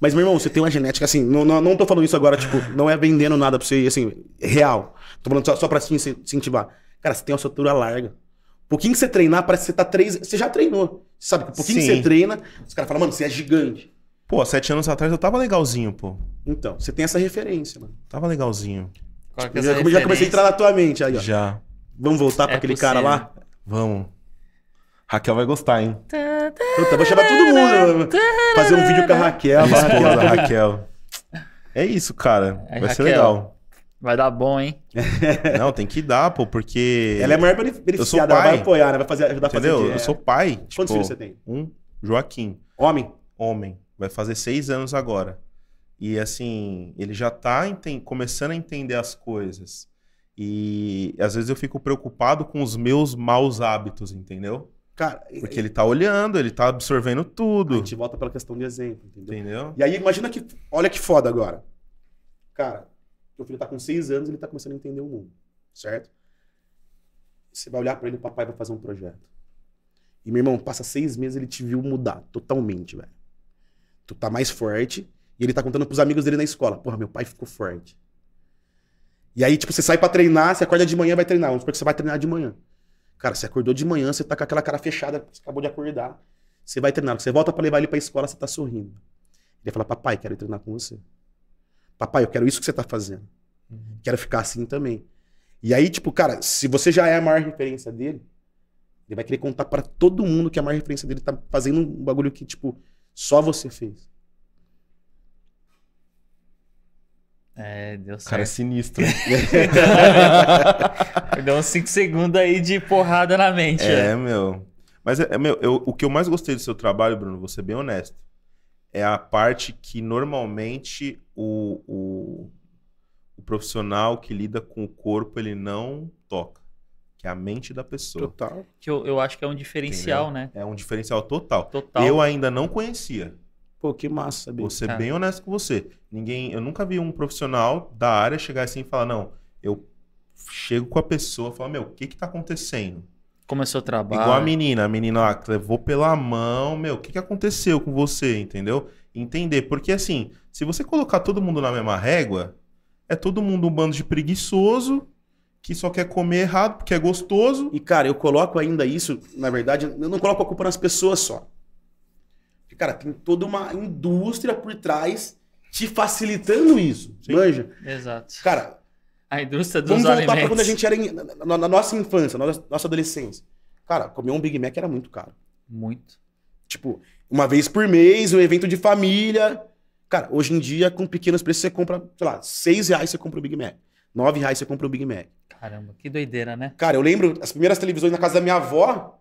Mas, meu irmão, você tem uma genética assim. Não, não, não tô falando isso agora, tipo, não é vendendo nada pra você, assim, real. Tô falando só, só pra se incentivar. Cara, você tem uma estrutura larga pouquinho que você treinar, parece que você tá três. Você já treinou. sabe que pouquinho Sim. que você treina, os caras falam, mano, você é gigante. Pô, sete anos atrás eu tava legalzinho, pô. Então, você tem essa referência, mano. Tava legalzinho. Qual tipo, é já, já comecei a entrar na tua mente aí, ó. Já. Vamos voltar é pra aquele cara lá? Vamos. Raquel vai gostar, hein? Puta, vou chamar todo mundo. Fazer um vídeo com a Raquel. Minha esposa, Raquel. É isso, cara. É vai ser legal. Vai dar bom, hein? [LAUGHS] Não, tem que dar, pô, porque. Ela é maior beneficiada, ela vai apoiar, né? vai fazer, ajudar Entendeu? a fazer. Eu sou pai. Quantos tipo, filhos você tem? Um, Joaquim. Homem? Homem. Vai fazer seis anos agora. E assim, ele já tá enten... começando a entender as coisas. E às vezes eu fico preocupado com os meus maus hábitos, entendeu? Cara, Porque ele tá olhando, ele tá absorvendo tudo. A gente volta pela questão de exemplo, entendeu? entendeu? E aí, imagina que. Olha que foda agora. Cara, teu filho está com seis anos, ele está começando a entender o mundo, certo? Você vai olhar para ele, o papai vai fazer um projeto. E, meu irmão, passa seis meses, ele te viu mudar totalmente, velho. Tu tá mais forte e ele tá contando pros amigos dele na escola. Porra, meu pai ficou forte. E aí, tipo, você sai para treinar, você acorda de manhã vai treinar. Vamos supor que você vai treinar de manhã. Cara, você acordou de manhã, você tá com aquela cara fechada, você acabou de acordar. Você vai treinar. Você volta para levar ele pra escola, você tá sorrindo. Ele vai falar, papai, quero treinar com você. Papai, eu quero isso que você tá fazendo. Uhum. Quero ficar assim também. E aí, tipo, cara, se você já é a maior referência dele, ele vai querer contar para todo mundo que é a maior referência dele tá fazendo um bagulho que, tipo, só você fez. É, deu certo. Cara, é sinistro. [LAUGHS] deu uns 5 segundos aí de porrada na mente. É, né? meu. Mas, é, é, meu, eu, o que eu mais gostei do seu trabalho, Bruno, vou ser bem honesto, é a parte que normalmente o, o, o profissional que lida com o corpo, ele não toca que é a mente da pessoa. Total. Que eu, eu acho que é um diferencial, Entendeu? né? É um diferencial total. Total. Eu ainda não conhecia. Pô, que massa, bicho. Vou ser bem honesto com você. Ninguém, eu nunca vi um profissional da área chegar assim e falar, não, eu chego com a pessoa e falo, meu, o que que tá acontecendo? Começou o trabalho. Igual a menina, a menina lá, levou pela mão, meu, o que que aconteceu com você, entendeu? entender. Porque, assim, se você colocar todo mundo na mesma régua, é todo mundo um bando de preguiçoso que só quer comer errado porque é gostoso. E, cara, eu coloco ainda isso, na verdade, eu não coloco a culpa nas pessoas só. Porque, cara, tem toda uma indústria por trás te facilitando isso. Sim. Manja? Exato. Cara, a indústria dos vamos voltar para pra quando a gente era em, na, na, nossa infância, na nossa adolescência. Cara, comer um Big Mac era muito caro. Muito. Tipo, uma vez por mês, um evento de família. Cara, hoje em dia, com pequenos preços, você compra, sei lá, seis reais você compra o Big Mac. Nove reais você compra o Big Mac. Caramba, que doideira, né? Cara, eu lembro as primeiras televisões na casa da minha avó.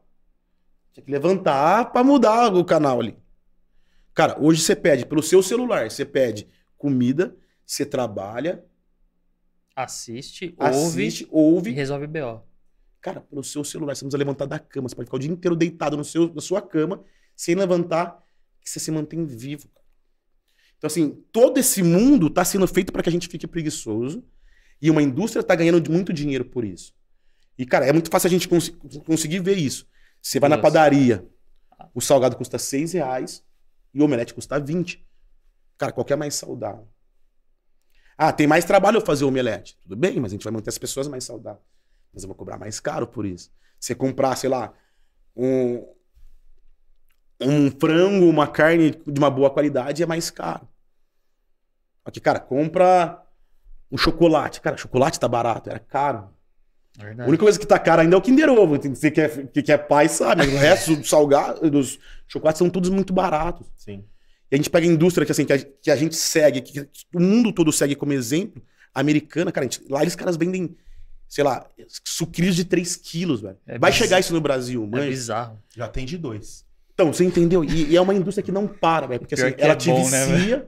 Tinha que levantar pra mudar o canal ali. Cara, hoje você pede pelo seu celular, você pede comida, você trabalha. Assiste, assiste ouve, ouve. E resolve BO. Cara, pelo seu celular, você não precisa levantar da cama, você pode ficar o dia inteiro deitado no seu, na sua cama sem levantar, que você se mantém vivo. Então, assim, todo esse mundo está sendo feito para que a gente fique preguiçoso e uma indústria está ganhando muito dinheiro por isso. E, cara, é muito fácil a gente cons conseguir ver isso. Você vai na padaria, o salgado custa seis reais e o omelete custa 20. Cara, qual é mais saudável? Ah, tem mais trabalho eu fazer omelete. Tudo bem, mas a gente vai manter as pessoas mais saudáveis. Mas eu vou cobrar mais caro por isso. Você comprar, sei lá, um, um frango, uma carne de uma boa qualidade é mais caro. Aqui, cara, compra um chocolate. Cara, chocolate tá barato, era caro. É verdade. A única coisa que tá cara ainda é o Kinder Ovo. Você que é, que é pai sabe. O resto do salgado, dos chocolates são todos muito baratos. Sim. E a gente pega a indústria que, assim, que, a, que a gente segue, que, o mundo todo segue como exemplo, americana, cara, gente, lá eles caras vendem, sei lá, sucrilhos de 3 quilos, velho. É Vai bizarro. chegar isso no Brasil, mano. É bizarro. Já tem de dois. Então, você entendeu? E, e, é uma indústria que não para, é porque assim, ela é te bom, né, vicia né,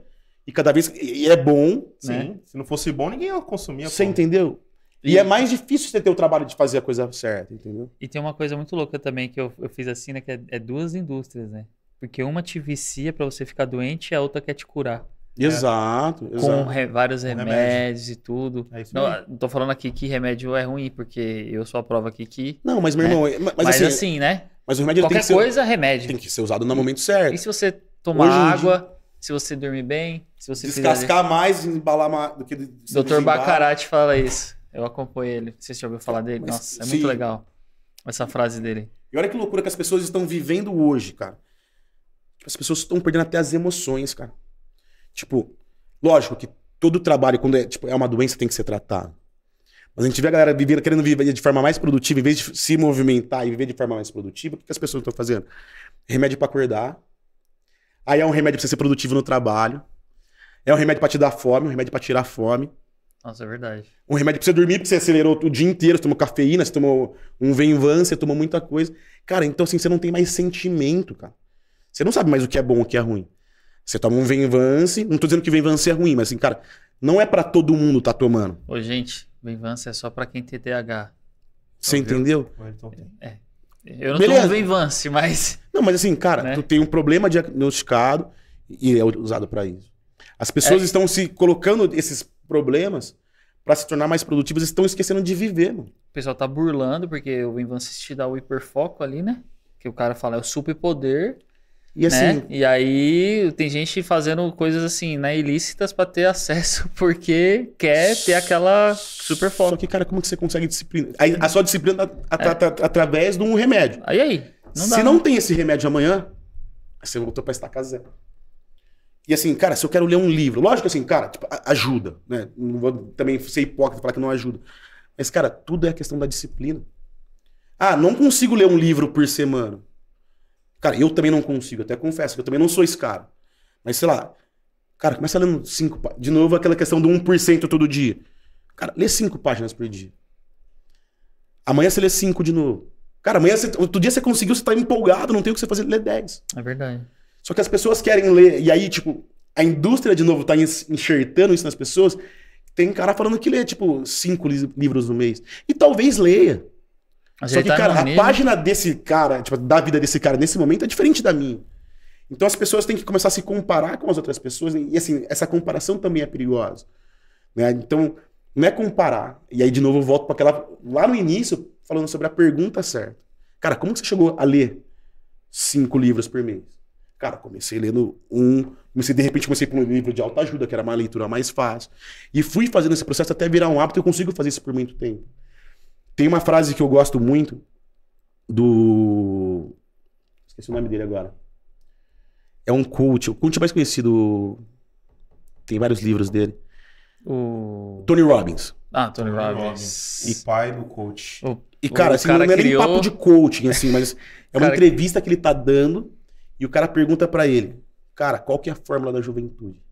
e cada vez. E, é bom, Sim. né? Se não fosse bom, ninguém ia consumir. Você entendeu? E, e, é mais difícil você ter o trabalho de fazer a coisa certa, entendeu? E tem uma coisa muito louca também que eu, eu fiz assim, né? Que é, é, duas indústrias, né? Porque uma te vicia para você ficar doente e a outra quer te curar. Exato, é. exato. Com re, vários Com remédios remédio. e tudo. É não, não tô falando aqui que remédio é ruim, porque eu sou a prova aqui que. Não, mas meu né? irmão. Mas, mas assim, assim, né? Mas o remédio Qualquer tem que ser, coisa, remédio. Tem que ser usado no momento certo. E se você tomar Hoje água, dia... se você dormir bem, se você Descascar fizer... mais, embalar mais do que... Doutor Bacarate fala isso. Eu acompanho ele. Você já ouviu falar dele? Mas, Nossa, é sim. muito legal essa frase dele. E olha que loucura que as pessoas estão vivendo hoje, cara. As pessoas estão perdendo até as emoções, cara. Tipo, lógico que todo trabalho, quando é, tipo, é uma doença, tem que ser tratado. Mas a gente vê a galera vivendo, querendo viver de forma mais produtiva, em vez de se movimentar e viver de forma mais produtiva, o que, as pessoas estão fazendo? Remédio para acordar. Aí é um remédio para você ser produtivo no trabalho. É um remédio para te dar fome, um remédio para tirar fome. Nossa, é verdade. Um remédio pra você dormir, porque você acelerou o dia inteiro, você tomou cafeína, você tomou um venvan, você tomou muita coisa. Cara, então assim, você não tem mais sentimento, cara. Você não sabe mais o que é bom, o que é ruim. Você toma um venvance, não tô dizendo que venvance é ruim, mas assim, cara, não é para todo mundo tá tomando. Ô, gente, Venvança é só para quem tem TDAH. Você entendeu? É. Eu não Beleza. tô venvance, mas. Não, mas assim, cara, né? tu tem um problema diagnosticado e é usado para isso. As pessoas é. estão se colocando esses problemas para se tornar mais produtivas estão esquecendo de viver, mano. O pessoal tá burlando, porque o venvance te dá o hiperfoco ali, né? Que o cara fala, é o superpoder e né? assim. Né? E aí tem gente fazendo coisas assim, né, ilícitas para ter [LAUGHS] acesso porque quer ter aquela super fome. Só que, cara, como que você consegue disciplina? A, a sua disciplina tá, tá, é. Tá, através de um remédio. Aí aí. Não dá, se não, né? tem esse remédio amanhã, você voltou pra estar zero. E assim, cara, se eu quero ler um livro, lógico assim, cara, tipo, ajuda, né? Não vou também ser hipócrita e falar que não ajuda. Mas, cara, tudo é questão da disciplina. Ah, não consigo ler um livro por semana. Cara, eu também não consigo, até confesso que eu também não sou esse cara. Mas sei lá, cara, começa lendo cinco De novo, aquela questão do 1% todo dia. Cara, lê cinco páginas por dia. Amanhã você lê cinco de novo. Cara, amanhã, você, outro dia você conseguiu, você tá empolgado, não tem o que você fazer, lê 10. É verdade. Só que as pessoas querem ler, e aí, tipo, a indústria, de novo, tá enxertando isso nas pessoas. Tem cara falando que lê, tipo, cinco livros no mês. E talvez leia. Mas Só que, tá cara, a página desse cara, tipo, da vida desse cara nesse momento é diferente da minha. Então as pessoas têm que começar a se comparar com as outras pessoas. E assim, essa comparação também é perigosa. Né? Então, não é comparar. E aí, de novo, eu volto para aquela. Lá no início, falando sobre a pergunta certa. Cara, como você chegou a ler cinco livros por mês? Cara, comecei lendo um. Comecei, de repente, comecei com um livro de alta ajuda, que era uma leitura mais fácil. E fui fazendo esse processo até virar um hábito. Eu consigo fazer isso por muito tempo. Tem uma frase que eu gosto muito do. Esqueci o nome dele agora. É um coach O coach mais conhecido. Tem vários livros dele. O... Tony Robbins. Ah, Tony, Tony Robbins. Robbins. E pai do coach. O, e, cara, assim, cara não é nem papo de coaching, assim, mas é uma entrevista que... ele tá dando e o cara pergunta para ele, cara, qual que é a fórmula da juventude?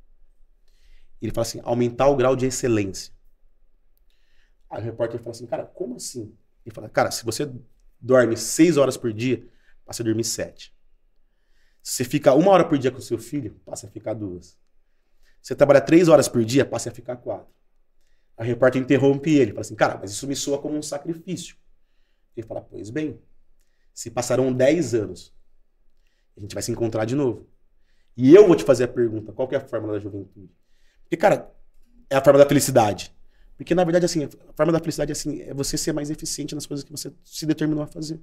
Ele fala assim, aumentar o grau de excelência. Aí o repórter fala assim, cara, como assim? Ele fala, cara, se você dorme seis horas por dia, passa a dormir sete. Se você fica uma hora por dia com seu filho, passa a ficar duas. Se você trabalha três horas por dia, passa a ficar quatro. A repórter interrompe ele, fala assim, cara, mas isso me soa como um sacrifício. Ele fala, pois bem, se passaram dez anos, a gente vai se encontrar de novo. E eu vou te fazer a pergunta, qual é a fórmula da juventude? Porque, cara, é a fórmula da felicidade. Porque, na verdade, assim, a forma da felicidade é, assim, é você ser mais eficiente nas coisas que você se determinou a fazer.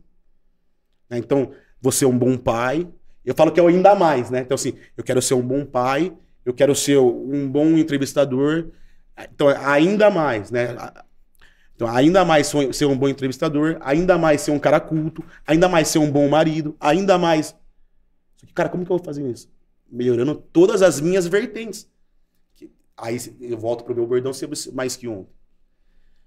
Né? Então, você é um bom pai. Eu falo que é ainda mais, né? Então, assim, eu quero ser um bom pai, eu quero ser um bom entrevistador. Então, é ainda mais, né? Então, ainda mais ser um bom entrevistador, ainda mais ser um cara culto, ainda mais ser um bom marido, ainda mais. cara, como que eu vou fazer isso? Melhorando todas as minhas vertentes. Aí eu volto pro meu bordão ser mais que ontem.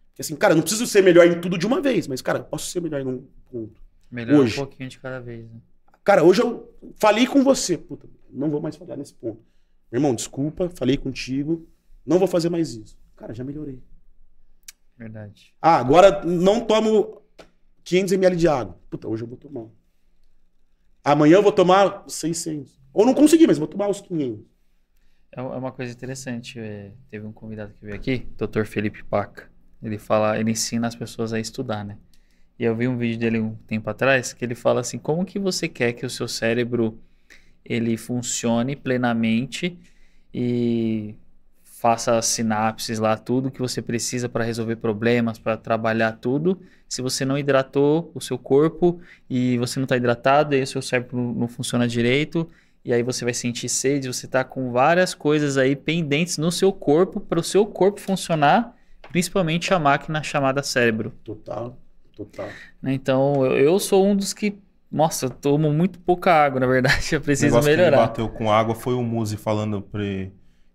Porque assim, cara, não preciso ser melhor em tudo de uma vez, mas, cara, posso ser melhor em um ponto. Melhor hoje. um pouquinho de cada vez. Né? Cara, hoje eu falei com você. Puta, não vou mais falhar nesse ponto. Meu irmão, desculpa, falei contigo. Não vou fazer mais isso. Cara, já melhorei. Verdade. Ah, agora não tomo 500 ml de água. Puta, hoje eu vou tomar. Amanhã eu vou tomar 600. Ou não consegui, mas vou tomar os 500. É, é uma coisa interessante. É, teve um convidado que veio aqui, Dr. Felipe Paca. Ele fala, ele ensina as pessoas a estudar, né? E eu vi um vídeo dele um tempo atrás que ele fala assim: como que você quer que o seu cérebro ele funcione plenamente e faça as sinapses lá, tudo que você precisa para resolver problemas, para trabalhar tudo. Se você não hidratou o seu corpo e você não está hidratado, e o seu cérebro não funciona direito e aí você vai sentir sede, você tá com várias coisas aí pendentes no seu corpo para o seu corpo funcionar, principalmente a máquina chamada cérebro. Total, total. Né, então, eu sou um dos que nossa, eu tomo muito pouca água, na verdade. [LAUGHS] Eu preciso o melhorar. Que bateu com água foi o Muzi falando pra...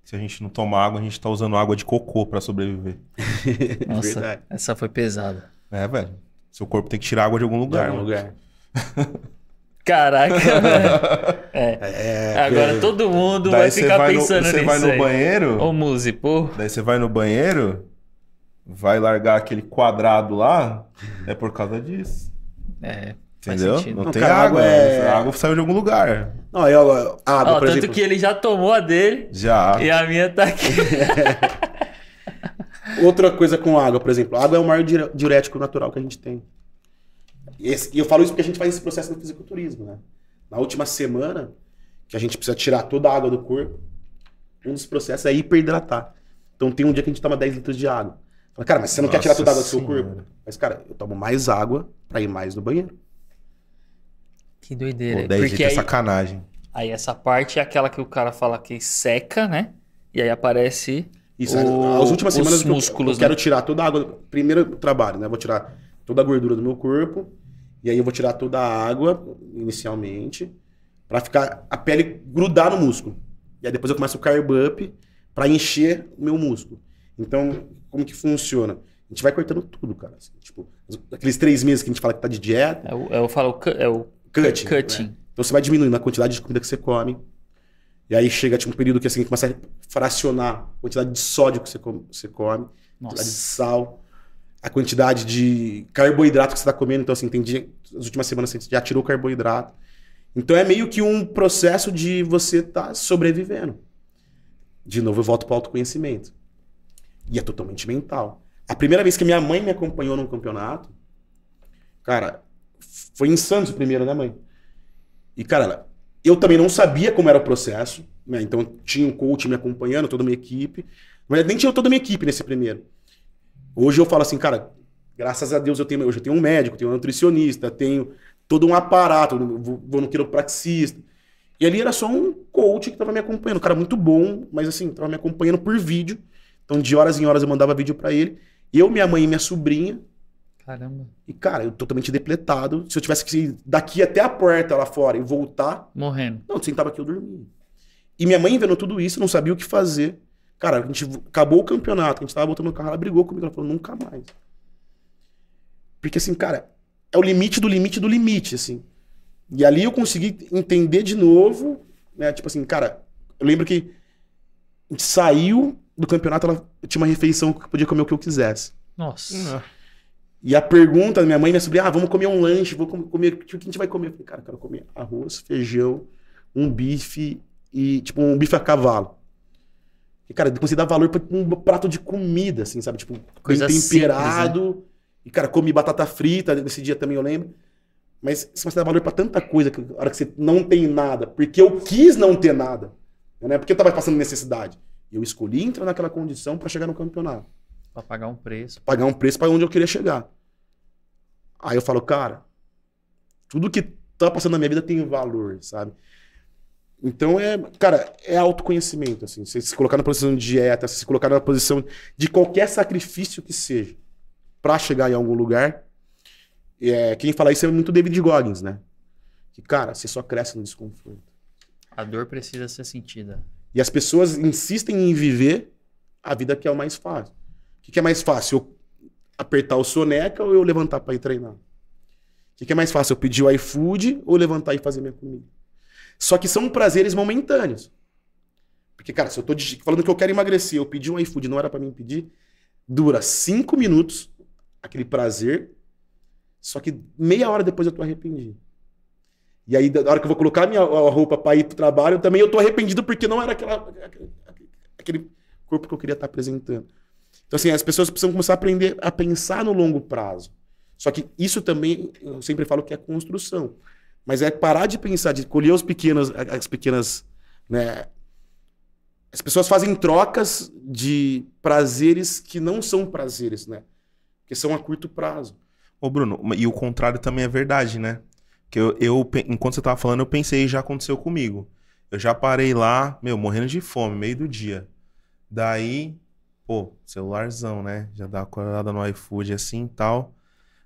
se a gente não tomar água, a gente tá usando água de cocô para sobreviver. [LAUGHS] Nossa, essa foi pesada. É, velho. Seu corpo tem que tirar água de algum lugar. De algum né? lugar. [LAUGHS] Caraca, [LAUGHS] velho. É. é. é Agora todo mundo vai ficar vai pensando no, você nisso. Você vai no aí. banheiro. Ô, Muzi, pô. Daí você vai no banheiro, vai largar aquele quadrado lá, é por causa disso. É. Entendeu? Não, não, tem cara, água. Né? É... A água saiu de algum lugar. Não, eu, água, água Ó, ah, Tanto exemplo. que ele já tomou a dele. Já. E a minha tá aqui. [LAUGHS] Outra coisa com água, por exemplo. A água é o maior diurético natural que a gente tem. Esse, e eu falo isso porque a gente faz esse processo no fisiculturismo, né? Na última semana, que a gente precisa tirar toda a água do corpo, um dos processos é hiperidratar. Então tem um dia que a gente toma 10 litros de água. Fala, cara, mas você não Nossa quer tirar toda a água do seu corpo? Mas, cara, eu tomo mais água para ir mais no banheiro. Que doideira. Pô, 10 litros é sacanagem. Aí essa parte é aquela que o cara fala que seca, né? E aí aparece Isso, o, as últimas os semanas músculos, eu, eu né? quero tirar toda a água. Primeiro trabalho, né? Vou tirar toda a gordura do meu corpo e aí eu vou tirar toda a água, inicialmente, para ficar a pele grudar no músculo. E aí depois eu começo o carb up para encher o meu músculo. Então, como que funciona? A gente vai cortando tudo, cara. Assim, tipo, aqueles três meses que a gente fala que tá de dieta. É o, é eu falo, é o cutting. cutting. Né? Então você vai diminuindo a quantidade de comida que você come. E aí chega tipo, um período que assim, começa a fracionar a quantidade de sódio que você come, Nossa. quantidade de sal a quantidade de carboidrato que você está comendo. Então, assim, tem dia, as últimas semanas você já tirou carboidrato. Então, é meio que um processo de você estar tá sobrevivendo. De novo, eu volto para o autoconhecimento. E é totalmente mental. A primeira vez que minha mãe me acompanhou num campeonato, cara, foi insano o primeiro, né, mãe? E, cara, eu também não sabia como era o processo, né? Então, tinha um coach me acompanhando, toda a minha equipe. Mas nem tinha toda a minha equipe nesse primeiro. Hoje eu falo assim, cara, graças a Deus eu tenho, hoje eu tenho um médico, tenho um nutricionista, tenho todo um aparato, vou, no quiropraxista. E ali era só um coach que estava me acompanhando, um cara muito bom, mas assim, estava me acompanhando por vídeo. Então, de horas em horas eu mandava vídeo para ele. Eu, minha mãe e minha sobrinha. Caramba. E, cara, eu totalmente depletado. Se eu tivesse que ir daqui até a porta lá fora e voltar. Morrendo. Não, eu sentava aqui, eu dormia. E minha mãe, vendo tudo isso, não sabia o que fazer. Cara, a gente acabou o campeonato, a gente tava botando o carro, ela brigou comigo, ela falou, nunca mais. Porque assim, cara, é o limite do limite do limite, assim. E ali eu consegui entender de novo, né? Tipo assim, cara, eu lembro que a gente saiu do campeonato, ela tinha uma refeição que podia comer o que eu quisesse. Nossa. Uhum. E a pergunta da minha mãe, minha sobrinha, ah, vamos comer um lanche, vou comer, o que a gente vai comer? Eu falei, cara, eu quero comer arroz, feijão, um bife e, tipo, um bife a cavalo. E, cara, comecei a dar valor pra um prato de comida, assim, sabe? Tipo, Coisa temperado. Simples, né? E, cara, comi batata frita nesse dia também, eu lembro. Mas você dá dar valor pra tanta coisa que a hora que você não tem nada. Porque eu quis não ter nada. Né? Porque eu tava passando necessidade. Eu escolhi entrar naquela condição para chegar no campeonato. Pra pagar um preço. Pagar um preço para onde eu queria chegar. Aí eu falo, cara, tudo que tá passando na minha vida tem valor, sabe? Então é, cara, é autoconhecimento, assim. Você se colocar na posição de dieta, se colocar na posição de qualquer sacrifício que seja para chegar em algum lugar. É, quem fala isso é muito David Goggins, né? Que, cara, você só cresce no desconforto. A dor precisa ser sentida. E as pessoas insistem em viver a vida que é o mais fácil. O que, que é mais fácil? Eu apertar o soneca ou eu levantar para ir treinar? O que, que é mais fácil? Eu pedir o iFood ou levantar e fazer minha comida? Só que são prazeres momentâneos. Porque, cara, se eu tô falando que eu quero emagrecer, eu pedi um iFood, não era para mim pedir, dura cinco minutos, aquele prazer, só que meia hora depois eu tô arrependido. E aí, na hora que eu vou colocar minha roupa para ir pro trabalho, também eu tô arrependido porque não era aquela, aquele corpo que eu queria estar tá apresentando. Então, assim, as pessoas precisam começar a aprender a pensar no longo prazo. Só que isso também, eu sempre falo que é construção. Mas é parar de pensar, de colher os pequenos, as pequenas. Né? As pessoas fazem trocas de prazeres que não são prazeres, né? Que são a curto prazo. Ô, Bruno, e o contrário também é verdade, né? Que eu, eu enquanto você tava falando, eu pensei, já aconteceu comigo. Eu já parei lá, meu, morrendo de fome, meio do dia. Daí, pô, celularzão, né? Já dá uma acordada no iFood assim e tal.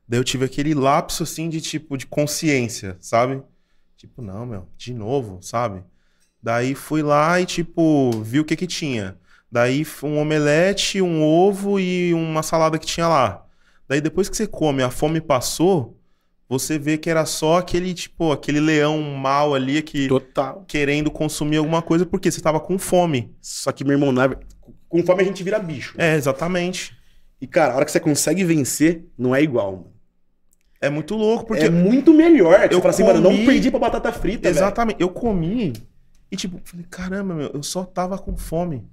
Daí eu tive aquele lapso, assim, de tipo, de consciência, sabe? Tipo, não, meu, de novo, sabe? Daí fui lá e, tipo, vi o que que tinha. Daí um omelete, um ovo e uma salada que tinha lá. Daí depois que você come, a fome passou, você vê que era só aquele, tipo, aquele leão mal ali que Total. querendo consumir alguma coisa porque você tava com fome. Só que, meu irmão, na... com fome a gente vira bicho. É, exatamente. E, cara, a hora que você consegue vencer, não é igual, mano. É muito louco, porque. É muito melhor. Tipo, eu falo assim, comi... mano, eu não perdi pra batata frita. Exatamente. Véio. Eu comi e, tipo, falei, caramba, meu, eu só tava com fome.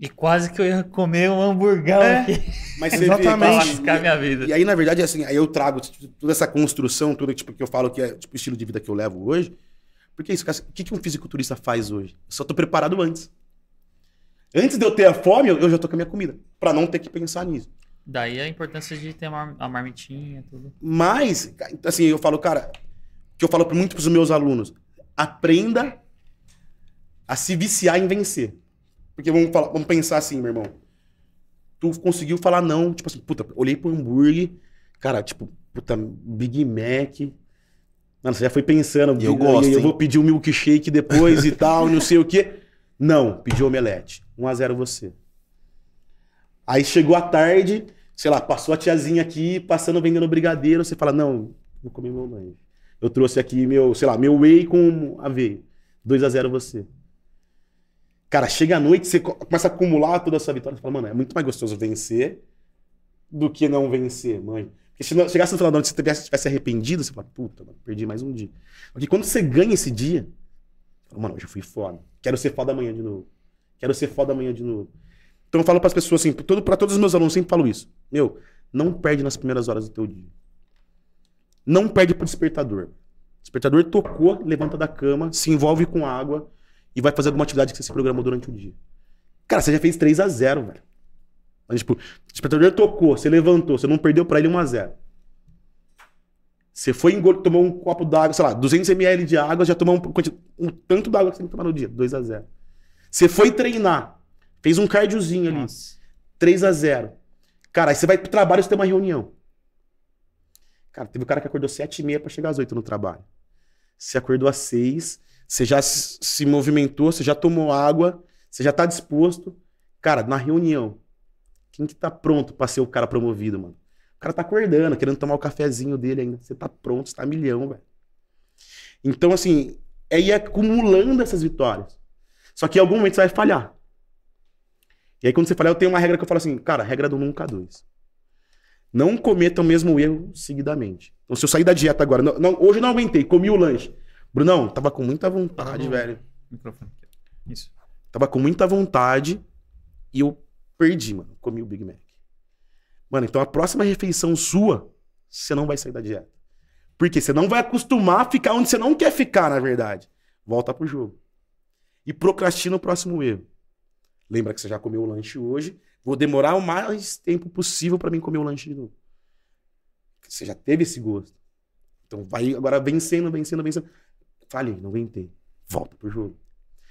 E quase que eu ia comer um hamburgão é. aqui. Mas [LAUGHS] você Exatamente. Tá vê, minha vida. E aí, na verdade, assim, aí eu trago tipo, toda essa construção, tudo tipo, que eu falo que é tipo, o estilo de vida que eu levo hoje. Porque é isso, o que, que um fisiculturista faz hoje? Eu só tô preparado antes. Antes de eu ter a fome, eu já tô com a minha comida. para não ter que pensar nisso. Daí a importância de ter uma, a marmitinha, tudo. Mas, assim, eu falo, cara, que eu falo muito pros meus alunos, aprenda a se viciar em vencer. Porque vamos, falar, vamos pensar assim, meu irmão. Tu conseguiu falar não, tipo assim, puta, olhei pro hambúrguer, cara, tipo, puta, Big Mac. Mano, você já foi pensando, eu, eu gosto. Eu, eu vou pedir um milkshake depois e tal, não sei o quê. [LAUGHS] Não, pediu omelete. 1 a 0 você. Aí chegou a tarde, sei lá, passou a tiazinha aqui, passando vendendo brigadeiro, você fala, não, vou comer meu lanche. Eu trouxe aqui meu, sei lá, meu whey com aveia. 2 a 0 você. Cara, chega à noite, você começa a acumular toda a sua vitória. Você fala, mano, é muito mais gostoso vencer do que não vencer, mãe. Porque se não, chegasse no final do ano, se você tivesse arrependido, você fala, puta, mano, perdi mais um dia. Porque quando você ganha esse dia, fala, mano, hoje eu fui foda. Quero ser foda amanhã de novo. Quero ser foda amanhã de novo. Então eu falo para as pessoas assim, para todos os meus alunos, sempre falo isso. Meu, não perde nas primeiras horas do teu dia. Não perde para despertador. O despertador tocou, levanta da cama, se envolve com água e vai fazer alguma atividade que você se programou durante o dia. Cara, você já fez 3 a 0 velho. Mas, tipo, o despertador tocou, você levantou, você não perdeu para ele 1 a 0 Você foi engolir, tomou um copo d'água, sei lá, 200 ml de água, já tomou um, um tanto d'água que você tem que tomar no dia, 2 a 0 Você foi treinar, Fez um cardiozinho ali. Nossa. 3 a 0 Cara, aí você vai pro trabalho e você tem uma reunião. Cara, teve um cara que acordou 7 e meia pra chegar às 8 no trabalho. Você acordou às 6, você já se movimentou, você já tomou água, você já tá disposto. Cara, na reunião, quem que tá pronto pra ser o cara promovido, mano? O cara tá acordando, querendo tomar o cafezinho dele ainda. Você tá pronto, você tá milhão, velho. Então, assim, é ir acumulando essas vitórias. Só que em algum momento você vai falhar. E aí quando você fala, eu tenho uma regra que eu falo assim, cara, regra do nunca dois. Não cometa o mesmo erro seguidamente. Então se eu sair da dieta agora, não, não, hoje eu não aguentei, comi o lanche. Brunão, tava com muita vontade, ah, velho. Microfone. Isso. Tava com muita vontade e eu perdi, mano. Comi o Big Mac. Mano, então a próxima refeição sua, você não vai sair da dieta. Porque você não vai acostumar a ficar onde você não quer ficar, na verdade. Volta pro jogo. E procrastina o próximo erro. Lembra que você já comeu o lanche hoje. Vou demorar o mais tempo possível para mim comer o lanche de novo. Você já teve esse gosto. Então vai agora vencendo, vencendo, vencendo. Falei, não ventei. Volta pro jogo.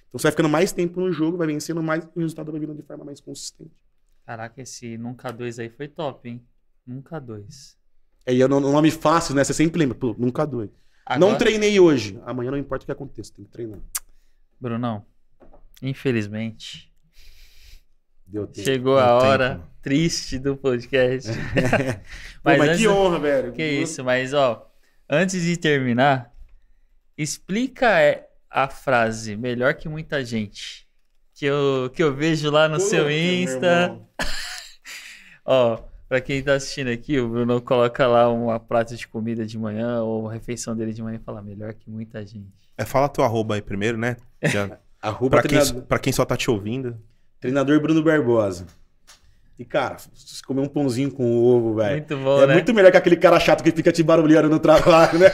Então você vai ficando mais tempo no jogo, vai vencendo mais e o resultado vai vindo de forma mais consistente. Caraca, esse Nunca dois aí foi top, hein? Nunca dois É, e é um nome fácil, né? Você sempre lembra, pô, Nunca dois Agora... Não treinei hoje. Amanhã não importa o que aconteça, tem que treinar. Brunão, infelizmente, Deu tempo. Chegou a hora triste do podcast. mas, [LAUGHS] [LAUGHS] Pô, mas que honra, velho. Que isso, mas ó, antes de terminar, explica é, a frase melhor que muita gente que eu, que eu vejo lá no Pô, seu Insta. [LAUGHS] ó, para quem tá assistindo aqui, o Bruno coloca lá uma prata de comida de manhã ou a refeição dele de manhã e fala melhor que muita gente. É, fala teu arroba aí primeiro, né? Já... arroba pra, quem, pra quem só tá te ouvindo. Treinador Bruno Barbosa. E, cara, você comer um pãozinho com ovo, velho. Muito bom, é né? muito melhor que aquele cara chato que fica te barulhando no trabalho, né?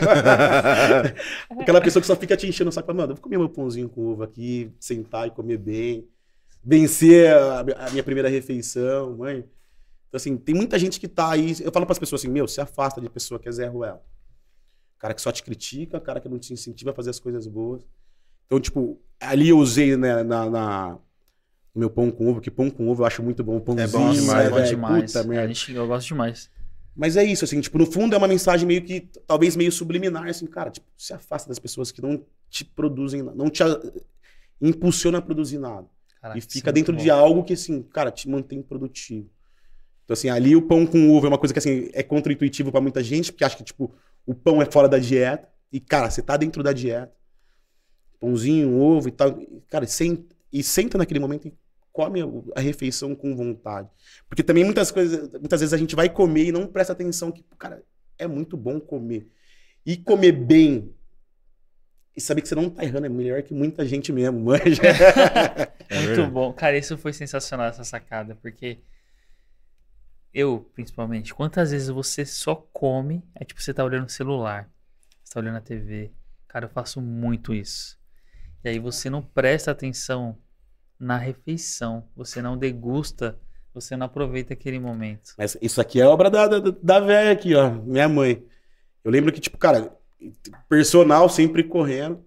[LAUGHS] Aquela pessoa que só fica te enchendo o saco. Mano, eu vou comer meu pãozinho com ovo aqui, sentar e comer bem. Vencer a, minha primeira refeição, mãe. Então, assim, tem muita gente que tá aí. Eu falo para as pessoas assim: meu, se afasta de pessoa que é Zé Ruel. Cara que só te critica, cara que não te incentiva a fazer as coisas boas. Então, tipo, ali eu usei né, na, na meu pão com ovo, que pão com ovo eu acho muito bom. Pãozinho, é bom demais. É bom demais. Puta, merda. eu gosto demais. Mas é isso, assim, tipo, no fundo é uma mensagem meio que, talvez meio subliminar, assim, cara, tipo, se afasta das pessoas que não te produzem, não te ah, impulsiona a produzir nada. Caraca, e é fica dentro de algo que, assim, cara, te mantém produtivo. Então, assim, ali o pão com ovo é uma coisa que, assim, é contra-intuitivo para muita gente, porque acha que, tipo, o pão é fora da dieta. E, cara, você tá dentro da dieta. Pãozinho, ovo e tal. E, cara, e senta naquele momento e come a refeição com vontade. Porque também muitas coisas, muitas vezes a gente vai comer e não presta atenção que, cara, é muito bom comer. E comer bem e saber que você não tá errando é melhor que muita gente mesmo, manja. [LAUGHS] É muito bom. Cara, isso foi sensacional essa sacada, porque eu, principalmente, quantas vezes você só come, é tipo você tá olhando o celular, você tá olhando a TV. Cara, eu faço muito isso. E aí você não presta atenção na refeição. Você não degusta, você não aproveita aquele momento. Mas isso aqui é obra da, da, da aqui, ó, minha mãe. Eu lembro que, tipo, cara, personal sempre correndo.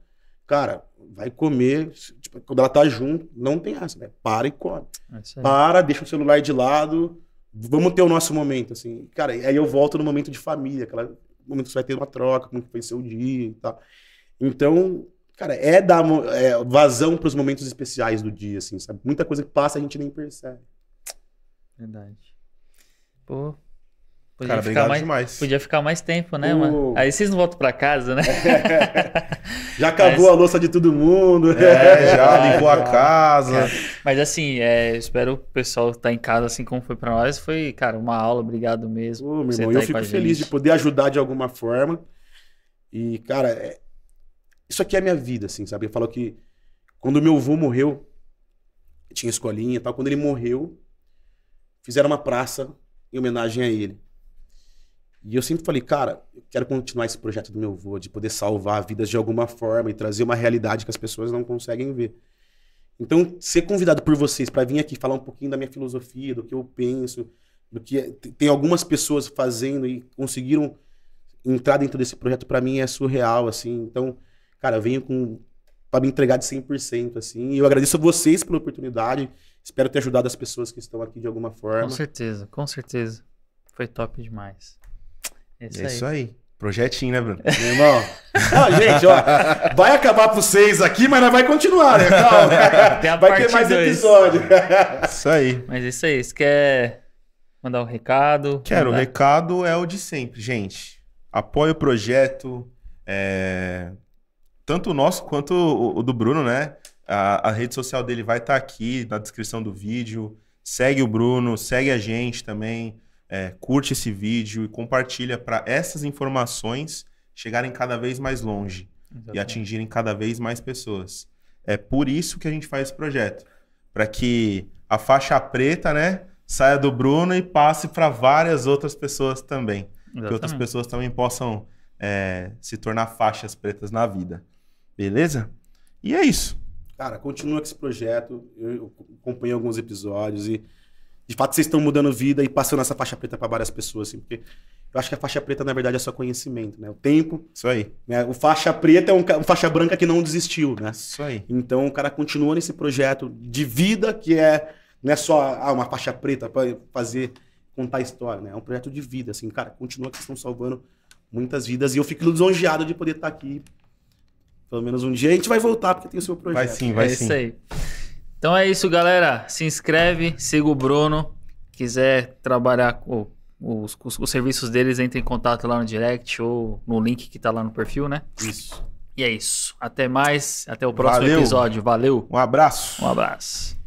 Cara, vai comer. Tipo, quando ela tá junto, não tem essa, né? Para e come. É Para, deixa o celular de lado. Vamos ter o nosso momento, assim. Cara, aí eu volto no momento de família, aquele momento que você vai ter uma troca, como foi seu dia e tal. Então, Cara, é dar é, vazão para os momentos especiais do dia, assim, sabe? Muita coisa que passa a gente nem percebe. Verdade. Pô. Podia Cara, ficar mais, demais. Podia ficar mais tempo, né, uh. mano? Aí vocês não voltam pra casa, né? É. [LAUGHS] Já acabou Mas... a louça de todo mundo. É, já [LAUGHS] limpou a casa. [LAUGHS] Mas assim, é, espero o pessoal tá em casa, assim como foi pra nós. Foi, cara, uma aula. Obrigado mesmo. Uh, meu irmão, tá eu fico feliz de poder ajudar de alguma forma. E, cara, é, isso aqui é a minha vida, assim, sabe? Eu falo que quando meu avô morreu, tinha escolinha e tal, quando ele morreu, fizeram uma praça em homenagem a ele. E eu sempre falei, cara, eu quero continuar esse projeto do meu avô, de poder salvar vidas de alguma forma e trazer uma realidade que as pessoas não conseguem ver. Então, ser convidado por vocês para vir aqui falar um pouquinho da minha filosofia, do que eu penso, do que é, tem algumas pessoas fazendo e conseguiram entrar dentro desse projeto, para mim é surreal, assim. Então, Cara, eu venho com para me entregar de 100%, assim. E eu agradeço a vocês pela oportunidade. Espero ter ajudado as pessoas que estão aqui de alguma forma. Com certeza, com certeza. Foi top demais. Esse é, é aí. isso aí. Projetinho, né, Bruno? Meu irmão. Não, gente, ó. Vai acabar para vocês aqui, mas não vai continuar, né? Calma. [LAUGHS] vai ter mais dois. episódio. Isso aí. Mas é isso aí. Você quer mandar um recado? Quero. Mandar... O recado é o de sempre, gente. Apoie o projeto. É tanto o nosso quanto o, o do Bruno, né? A, a, rede social dele vai estar tá aqui na descrição do vídeo. Segue o Bruno, segue a gente também, é, curte esse vídeo e compartilha para essas informações chegarem cada vez mais longe Exatamente. e atingirem cada vez mais pessoas. É por isso que a gente faz esse projeto, para que a faixa preta, né, saia do Bruno e passe para várias outras pessoas também, Exatamente. que outras pessoas também possam é, se tornar faixas pretas na vida. Beleza? E é isso. Cara, continua com esse projeto. Eu acompanhei alguns episódios e de fato vocês estão mudando vida e passando essa faixa preta para várias pessoas, assim, porque eu acho que a faixa preta, na verdade, é só conhecimento, né? O tempo. Isso aí. Né? O faixa preta é um, um, faixa branca que não desistiu, né? Isso aí. Então o cara continua nesse projeto de vida que é não é só ah, uma faixa preta para fazer contar a história, né? É um projeto de vida, assim, cara, continua que vocês estão salvando muitas vidas e eu fico lisonjeado de poder estar tá aqui pelo menos um dia a gente vai voltar, porque tem o seu projeto. Vai sim, vai é sim. É isso aí. Então é isso, galera. Se inscreve, siga o Bruno. Quiser trabalhar com os, os, os serviços deles, entre em contato lá no direct ou no link que tá lá no perfil, né? Isso. E é isso. Até mais. Até o próximo Valeu. episódio. Valeu. Um abraço. Um abraço.